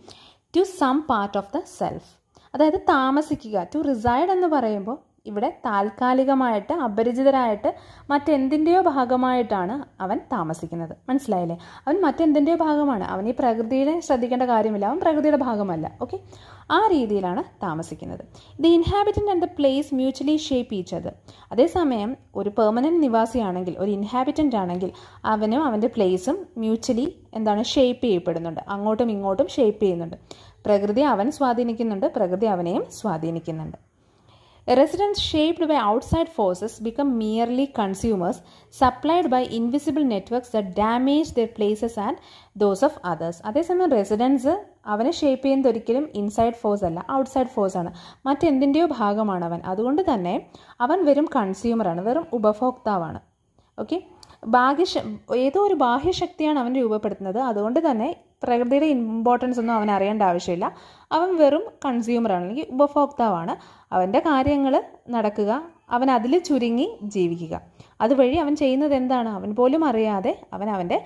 to some part of the self അതായത് താമസിക്കുക ടു റിസൈഡ് എന്ന് പറയുമ്പോൾ ഇവിടെ താൽക്കാലികമായിട്ട് അപരിചിതരായിട്ട് മറ്റെന്തിൻ്റെയോ ഭാഗമായിട്ടാണ് അവൻ താമസിക്കുന്നത് മനസ്സിലായില്ലേ അവൻ മറ്റെന്തിൻ്റെയോ ഭാഗമാണ് അവൻ ഈ പ്രകൃതിയെ ശ്രദ്ധിക്കേണ്ട കാര്യമില്ല അവൻ പ്രകൃതിയുടെ ഭാഗമല്ല ഓക്കെ ആ രീതിയിലാണ് താമസിക്കുന്നത് the inhabitant and the place mutually shape each അത് അതേസമയം ഒരു പെർമനൻറ്റ് നിവാസിയാണെങ്കിൽ ഒരു ഇൻഹാബിറ്റൻ്റ് ആണെങ്കിൽ അവനും അവൻ്റെ പ്ലേസും മ്യൂച്വലി എന്താണ് ഷേപ്പ് ചെയ്യപ്പെടുന്നുണ്ട് അങ്ങോട്ടും ഇങ്ങോട്ടും ഷേപ്പ് ചെയ്യുന്നുണ്ട് പ്രകൃതി അവൻ സ്വാധീനിക്കുന്നുണ്ട് പ്രകൃതി അവനെയും സ്വാധീനിക്കുന്നുണ്ട് residents shaped by outside forces become merely consumers supplied by invisible networks they damage the places and those of others അതേസമയം റെസിഡൻസ് അവനെ ഷേപ്പ് ചെയ്യുന്നത് ഒരിക്കലും ഇൻസൈഡ് ഫോഴ്സ് അല്ല ഔട്ട്സൈഡ് ഫോഴ്സ് ആണ് മറ്റെന്തിൻ്റെയോ ഭാഗമാണ് അവൻ അതുകൊണ്ട് തന്നെ അവൻ വെറും കൺസ്യൂമറാണ് വെറും ഉപഭോക്താവാണ് ഓക്കെ ഭാഗ്യശ ഏതോ ഒരു ബാഹ്യശക്തിയാണ് അവൻ രൂപപ്പെടുത്തുന്നത് അതുകൊണ്ട് തന്നെ പ്രകൃതിയുടെ ഇമ്പോർട്ടൻസ് ഒന്നും അവൻ അറിയേണ്ട ആവശ്യമില്ല അവൻ വെറും കൺസ്യൂമറാണ് അല്ലെങ്കിൽ ഉപഭോക്താവാണ് അവൻ്റെ കാര്യങ്ങൾ നടക്കുക അവൻ അതിൽ ചുരുങ്ങി ജീവിക്കുക അതുവഴി അവൻ ചെയ്യുന്നത് എന്താണ് അവൻ പോലും അറിയാതെ അവൻ അവൻ്റെ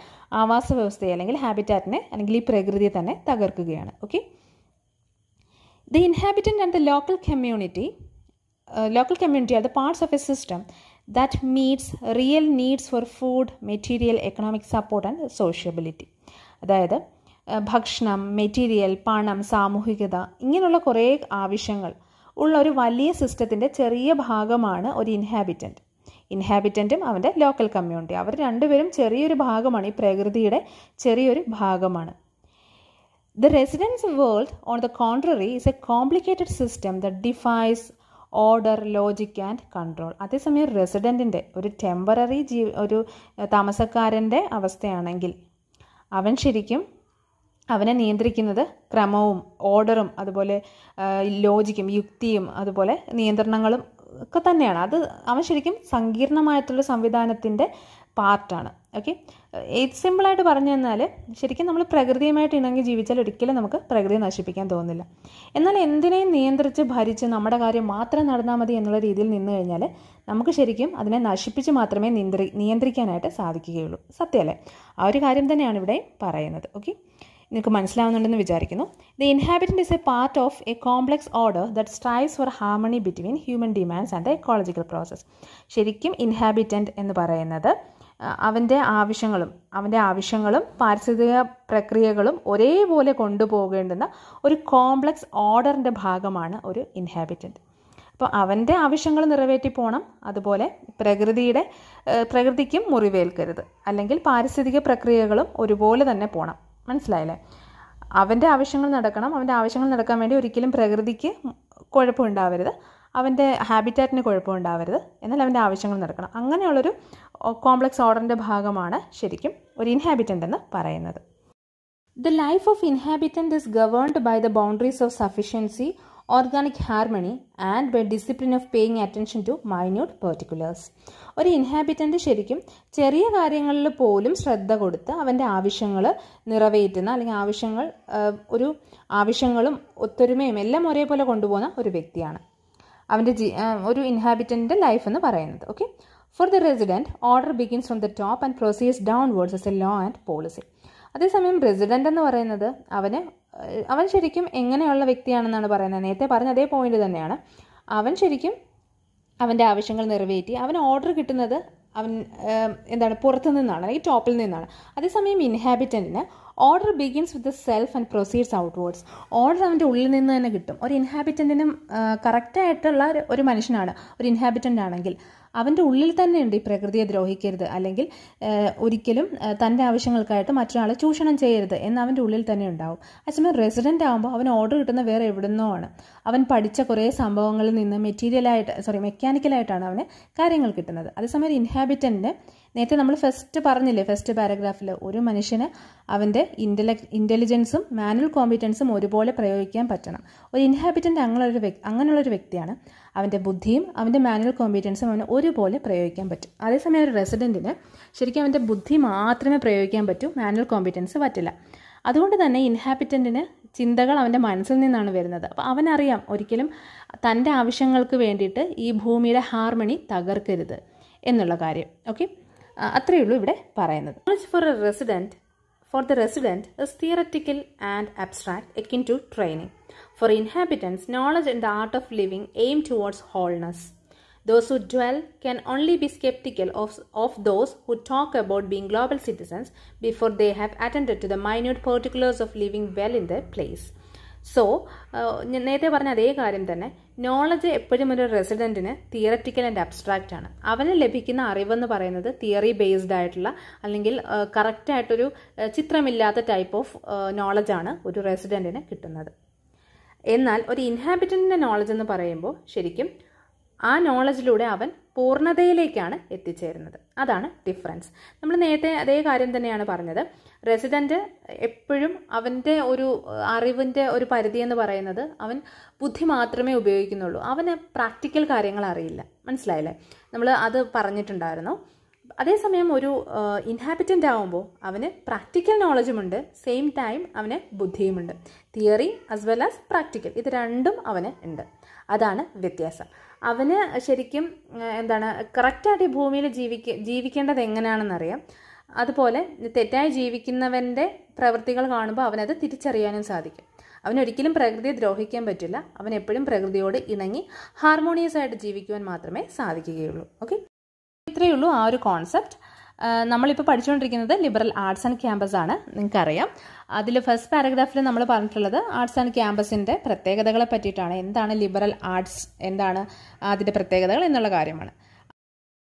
ആവാസ വ്യവസ്ഥയെ അല്ലെങ്കിൽ ഹാബിറ്റാറ്റിനെ അല്ലെങ്കിൽ ഈ പ്രകൃതിയെ തന്നെ തകർക്കുകയാണ് okay the inhabitant and the local community local community are the parts of a system that meets real needs for food material economic support and sociability അതായത് ഭക്ഷണം മെറ്റീരിയൽ പണം സാമൂഹികത ഇങ്ങനെയുള്ള കുറേ ആവശ്യങ്ങൾ ഉള്ള ഒരു വലിയ സിസ്റ്റത്തിൻ്റെ ചെറിയ ഭാഗമാണ് ഒരു ഇൻഹാബിറ്റൻറ്റ് ഇൻഹാബിറ്റൻറ്റും അവൻ്റെ ലോക്കൽ കമ്മ്യൂണിറ്റി അവർ രണ്ടുപേരും ചെറിയൊരു ഭാഗമാണ് ഈ പ്രകൃതിയുടെ ചെറിയൊരു ഭാഗമാണ് the resident's world on the contrary is a complicated system that defies order logic and control അതേസമയം റെസിഡൻറ്റിൻ്റെ ഒരു ടെമ്പററി ജീ ഒരു താമസക്കാരൻ്റെ അവസ്ഥയാണെങ്കിൽ അവൻ ശരിക്കും അവനെ നിയന്ത്രിക്കുന്നത് ക്രമവും ഓർഡറും അതുപോലെ ലോജിക്കും യുക്തിയും അതുപോലെ നിയന്ത്രണങ്ങളും ഒക്കെ തന്നെയാണ് അത് അവൻ ശരിക്കും സങ്കീർണമായിട്ടുള്ള സംവിധാനത്തിൻ്റെ പാർട്ടാണ് ഓക്കെ ഏത് സിമ്പിളായിട്ട് പറഞ്ഞു തന്നാൽ ശരിക്കും നമ്മൾ പ്രകൃതിയുമായിട്ട് ഇണങ്ങി ജീവിച്ചാൽ ഒരിക്കലും നമുക്ക് പ്രകൃതി നശിപ്പിക്കാൻ തോന്നില്ല എന്നാൽ എന്തിനേയും നിയന്ത്രിച്ച് ഭരിച്ച് നമ്മുടെ കാര്യം മാത്രം നടന്നാൽ മതി എന്നുള്ള രീതിയിൽ നിന്ന് കഴിഞ്ഞാൽ നമുക്ക് ശരിക്കും അതിനെ നശിപ്പിച്ച് മാത്രമേ നിയന്ത്രി നിയന്ത്രിക്കാനായിട്ട് സാധിക്കുകയുള്ളൂ സത്യമല്ലേ ആ ഒരു കാര്യം തന്നെയാണ് ഇവിടെ പറയുന്നത് ഓക്കെ നിങ്ങൾക്ക് മനസ്സിലാവുന്നുണ്ടെന്ന് വിചാരിക്കുന്നു the inhabitant is a part of a complex order that strives for harmony between human demands and the ecological process ശരിക്കും ഇൻഹാബിറ്റൻറ്റ് എന്ന് പറയുന്നത് അവൻ്റെ ആവശ്യങ്ങളും അവൻ്റെ ആവശ്യങ്ങളും പാരിസ്ഥിതിക പ്രക്രിയകളും ഒരേപോലെ കൊണ്ടുപോകേണ്ടുന്ന ഒരു കോംപ്ലക്സ് ഓർഡറിൻ്റെ ഭാഗമാണ് ഒരു ഇൻഹാബിറ്റൻറ്റ് അപ്പോൾ അവൻ്റെ ആവശ്യങ്ങൾ നിറവേറ്റി പോകണം അതുപോലെ പ്രകൃതിയുടെ പ്രകൃതിക്കും മുറിവേൽക്കരുത് അല്ലെങ്കിൽ പാരിസ്ഥിതിക പ്രക്രിയകളും ഒരുപോലെ തന്നെ പോകണം മനസ്സിലായല്ലേ അവൻ്റെ ആവശ്യങ്ങൾ നടക്കണം അവൻ്റെ ആവശ്യങ്ങൾ നടക്കാൻ വേണ്ടി ഒരിക്കലും പ്രകൃതിക്ക് കുഴപ്പമുണ്ടാവരുത് അവൻ്റെ ഹാബിറ്റാറ്റിന് കുഴപ്പമുണ്ടാവരുത് എന്നാൽ അവൻ്റെ ആവശ്യങ്ങൾ നടക്കണം അങ്ങനെയുള്ളൊരു കോംപ്ലക്സ് ഓർഡറിൻ്റെ ഭാഗമാണ് ശരിക്കും ഒരു ഇൻഹാബിറ്റൻ്റ് എന്ന് പറയുന്നത് the life of inhabitant is governed by the boundaries of sufficiency organic harmony and by discipline of paying attention to minute particulars ഒരു ഇൻഹാബിറ്റൻ്റ് ശരിക്കും ചെറിയ കാര്യങ്ങളിൽ പോലും ശ്രദ്ധ കൊടുത്ത് അവൻ്റെ ആവശ്യങ്ങൾ നിറവേറ്റുന്ന അല്ലെങ്കിൽ ആവശ്യങ്ങൾ ഒരു ആവശ്യങ്ങളും ഒത്തൊരുമയും എല്ലാം ഒരേപോലെ കൊണ്ടുപോകുന്ന ഒരു വ്യക്തിയാണ് അവൻ്റെ ഒരു ഇൻഹാബിറ്റൻ്റെ ലൈഫ് എന്ന് പറയുന്നത് okay for the resident order begins from the top and downwards as a law and policy അതേസമയം റെസിഡൻ്റ് എന്ന് പറയുന്നത് അവന് അവൻ ശരിക്കും എങ്ങനെയുള്ള വ്യക്തിയാണെന്നാണ് പറയുന്നത് നേരത്തെ പറഞ്ഞ അതേ പോയിന്റ് തന്നെയാണ് അവൻ ശരിക്കും അവൻ്റെ ആവശ്യങ്ങൾ നിറവേറ്റി അവന് ഓർഡർ കിട്ടുന്നത് അവൻ എന്താണ് പുറത്തു നിന്നാണ് അല്ലെങ്കിൽ ടോപ്പിൽ നിന്നാണ് അതേസമയം ഇൻഹാബിറ്റൻറ്റിന് order begins with the self and proceeds outwards order അവൻ്റെ ഉള്ളിൽ നിന്ന് തന്നെ കിട്ടും ഒരു ഇൻഹാബിറ്റൻറ്റിനും കറക്റ്റായിട്ടുള്ള ഒരു മനുഷ്യനാണ് ഒരു ഇൻഹാബിറ്റൻ്റ് ആണെങ്കിൽ അവൻ്റെ ഉള്ളിൽ തന്നെയുണ്ട് ഈ പ്രകൃതിയെ ദ്രോഹിക്കരുത് അല്ലെങ്കിൽ ഒരിക്കലും തൻ്റെ ആവശ്യങ്ങൾക്കായിട്ട് മറ്റൊരാളെ ചൂഷണം ചെയ്യരുത് എന്ന് അവൻ്റെ ഉള്ളിൽ തന്നെ ഉണ്ടാവും അച്ഛമ്മ റെസിഡൻ്റ് ആകുമ്പോൾ അവൻ ഓർഡർ കിട്ടുന്ന വേറെ എവിടുന്നോ ആണ് അവൻ പഠിച്ച കുറേ സംഭവങ്ങളിൽ നിന്ന് മെറ്റീരിയലായിട്ട് സോറി മെക്കാനിക്കലായിട്ടാണ് അവന് കാര്യങ്ങൾ കിട്ടുന്നത് അതേസമയം ഇൻഹാബിറ്റൻറ്റിന് നേരത്തെ നമ്മൾ ഫസ്റ്റ് പറഞ്ഞില്ലേ ഫസ്റ്റ് പാരഗ്രാഫിൽ ഒരു മനുഷ്യന് അവൻ്റെ ഇൻ്റലക് ഇൻ്റലിജൻസും മാനുവൽ കോമ്പിറ്റൻസും ഒരുപോലെ പ്രയോഗിക്കാൻ പറ്റണം ഒരു ഇൻഹാബിറ്റൻ്റ് അങ്ങനെയുള്ളൊരു വ്യക്തി അങ്ങനെയുള്ളൊരു വ്യക്തിയാണ് അവൻ്റെ ബുദ്ധിയും അവൻ്റെ മാനുവൽ കോമ്പിറ്റൻസും അവന് ഒരുപോലെ പ്രയോഗിക്കാൻ പറ്റും അതേസമയം ഒരു റെസിഡൻറ്റിന് ശരിക്കും അവൻ്റെ ബുദ്ധി മാത്രമേ പ്രയോഗിക്കാൻ പറ്റൂ മാനുവൽ കോമ്പിറ്റൻസ് പറ്റില്ല അതുകൊണ്ട് തന്നെ ഇൻഹാബിറ്റൻറ്റിന് ചിന്തകൾ അവൻ്റെ മനസ്സിൽ നിന്നാണ് വരുന്നത് അപ്പോൾ അവനറിയാം ഒരിക്കലും തൻ്റെ ആവശ്യങ്ങൾക്ക് വേണ്ടിയിട്ട് ഈ ഭൂമിയുടെ ഹാർമണി തകർക്കരുത് എന്നുള്ള കാര്യം ഓക്കെ അത്രയേ ഉള്ളൂ ഇവിടെ പറയുന്നത് for a resident for the resident is theoretical and abstract, akin to training. For inhabitants, knowledge and the art of living aim towards wholeness. Those who dwell can only be skeptical of, of those who talk about being global citizens before they have attended to the minute particulars of living well in their place. So നേരത്തെ പറഞ്ഞ അതേ കാര്യം തന്നെ knowledge എപ്പോഴും ഒരു റെസിഡൻറ്റിന് theoretical and abstract ആണ് അവന് ലഭിക്കുന്ന അറിവെന്ന് പറയുന്നത് തിയറി ബേസ്ഡ് ആയിട്ടുള്ള അല്ലെങ്കിൽ കറക്റ്റായിട്ടൊരു ചിത്രമില്ലാത്ത ടൈപ്പ് ഓഫ് നോളജാണ് ഒരു റെസിഡൻറ്റിന് കിട്ടുന്നത് എന്നാൽ ഒരു ഇൻഹാബിറ്റൻറ്റിൻ്റെ നോളജ് എന്ന് പറയുമ്പോൾ ശരിക്കും ആ നോളജിലൂടെ അവൻ പൂർണ്ണതയിലേക്കാണ് എത്തിച്ചേരുന്നത് അതാണ് ഡിഫറൻസ് നമ്മൾ നേരത്തെ അതേ കാര്യം തന്നെയാണ് പറഞ്ഞത് റെസിഡൻറ്റ് എപ്പോഴും അവൻ്റെ ഒരു അറിവിൻ്റെ ഒരു പരിധി എന്ന് പറയുന്നത് അവൻ ബുദ്ധി മാത്രമേ ഉപയോഗിക്കുന്നുള്ളൂ അവന് പ്രാക്ടിക്കൽ കാര്യങ്ങൾ അറിയില്ല മനസ്സിലായില്ലേ നമ്മൾ അത് പറഞ്ഞിട്ടുണ്ടായിരുന്നു അതേസമയം ഒരു ഇൻഹാബിറ്റൻ്റ് ആവുമ്പോൾ അവന് പ്രാക്ടിക്കൽ നോളജുമുണ്ട് സെയിം ടൈം അവന് ബുദ്ധിയുമുണ്ട് theory as well as practical ഇത് രണ്ടും അവന് ഉണ്ട് അതാണ് വ്യത്യാസം അവന് ശരിക്കും എന്താണ് കറക്റ്റായിട്ട് ഈ ഭൂമിയിൽ ജീവിക്ക ജീവിക്കേണ്ടത് എങ്ങനെയാണെന്നറിയാം അതുപോലെ തെറ്റായി ജീവിക്കുന്നവൻ്റെ പ്രവൃത്തികൾ കാണുമ്പോൾ അവനത് തിരിച്ചറിയാനും സാധിക്കും അവനൊരിക്കലും പ്രകൃതിയെ ദ്രോഹിക്കാൻ പറ്റില്ല അവൻ എപ്പോഴും പ്രകൃതിയോട് ഇണങ്ങി ഹാർമോണിയസ് ആയിട്ട് ജീവിക്കുവാൻ മാത്രമേ സാധിക്കുകയുള്ളൂ ഓക്കെ ഇത്രയേ ഉള്ളൂ ആ ഒരു കോൺസെപ്റ്റ് നമ്മളിപ്പോൾ പഠിച്ചുകൊണ്ടിരിക്കുന്നത് ലിബറൽ ആർട്സ് ആൻഡ് ക്യാമ്പസ് ആണ് നിങ്ങൾക്കറിയാം അതിൽ ഫസ്റ്റ് പാരഗ്രാഫിൽ നമ്മൾ പറഞ്ഞിട്ടുള്ളത് ആർട്സ് ആൻഡ് ക്യാമ്പസിൻ്റെ പ്രത്യേകതകളെ പറ്റിയിട്ടാണ് എന്താണ് ലിബറൽ ആർട്സ് എന്താണ് അതിൻ്റെ പ്രത്യേകതകൾ എന്നുള്ള കാര്യമാണ്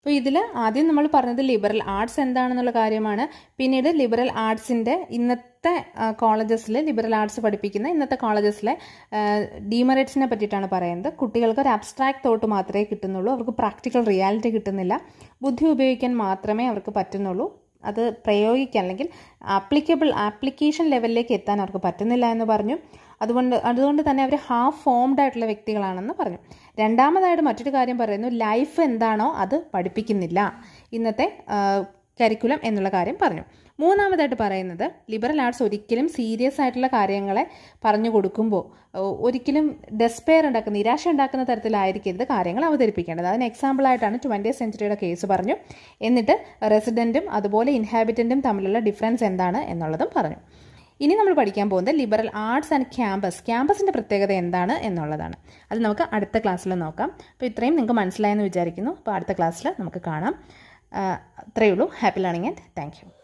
അപ്പോൾ ഇതിൽ ആദ്യം നമ്മൾ പറഞ്ഞത് ലിബറൽ ആർട്സ് എന്താണെന്നുള്ള കാര്യമാണ് പിന്നീട് ലിബറൽ ആർട്സിൻ്റെ ഇന്ന ഇന്നത്തെ കോളേജസിൽ ലിബറൽ ആർട്സ് പഠിപ്പിക്കുന്ന ഇന്നത്തെ കോളേജസിലെ ഡീമെറിറ്റ്സിനെ പറ്റിയിട്ടാണ് പറയുന്നത് കുട്ടികൾക്ക് ഒരു അബ്സ്ട്രാക്ട് തോട്ട് മാത്രമേ കിട്ടുന്നുള്ളൂ അവർക്ക് പ്രാക്ടിക്കൽ റിയാലിറ്റി കിട്ടുന്നില്ല ബുദ്ധി ഉപയോഗിക്കാൻ മാത്രമേ അവർക്ക് പറ്റുന്നുള്ളൂ അത് പ്രയോഗിക്കാൻ അല്ലെങ്കിൽ ആപ്ലിക്കബിൾ ആപ്ലിക്കേഷൻ ലെവലിലേക്ക് എത്താൻ അവർക്ക് പറ്റുന്നില്ല എന്ന് പറഞ്ഞു അതുകൊണ്ട് അതുകൊണ്ട് തന്നെ അവർ ഹാഫ് ഫോംഡ് ആയിട്ടുള്ള വ്യക്തികളാണെന്ന് പറഞ്ഞു രണ്ടാമതായിട്ട് മറ്റൊരു കാര്യം പറയുന്നു ലൈഫ് എന്താണോ അത് പഠിപ്പിക്കുന്നില്ല ഇന്നത്തെ കരിക്കുലം എന്നുള്ള കാര്യം പറഞ്ഞു മൂന്നാമതായിട്ട് പറയുന്നത് ലിബറൽ ആർട്സ് ഒരിക്കലും സീരിയസ് ആയിട്ടുള്ള കാര്യങ്ങളെ പറഞ്ഞു കൊടുക്കുമ്പോൾ ഒരിക്കലും ഡെസ്പെയർ ഉണ്ടാക്കുന്ന നിരാശ ഉണ്ടാക്കുന്ന തരത്തിലായിരിക്കരുത് കാര്യങ്ങൾ അവതരിപ്പിക്കേണ്ടത് അതിന് എക്സാമ്പിളായിട്ടാണ് ട്വൻറ്റി സെഞ്ചുറിയുടെ കേസ് പറഞ്ഞു എന്നിട്ട് റെസിഡൻറ്റും അതുപോലെ ഇൻഹാബിറ്റൻറ്റും തമ്മിലുള്ള ഡിഫറൻസ് എന്താണ് എന്നുള്ളതും പറഞ്ഞു ഇനി നമ്മൾ പഠിക്കാൻ പോകുന്നത് ലിബറൽ ആർട്സ് ആൻഡ് ക്യാമ്പസ് ക്യാമ്പസിൻ്റെ പ്രത്യേകത എന്താണ് എന്നുള്ളതാണ് അത് നമുക്ക് അടുത്ത ക്ലാസ്സിൽ നോക്കാം അപ്പോൾ ഇത്രയും നിങ്ങൾക്ക് മനസ്സിലായെന്ന് വിചാരിക്കുന്നു അപ്പോൾ അടുത്ത ക്ലാസ്സിൽ നമുക്ക് കാണാം അത്രയേ ഉള്ളൂ ഹാപ്പി ലേണിംഗ് ആൻഡ് താങ്ക്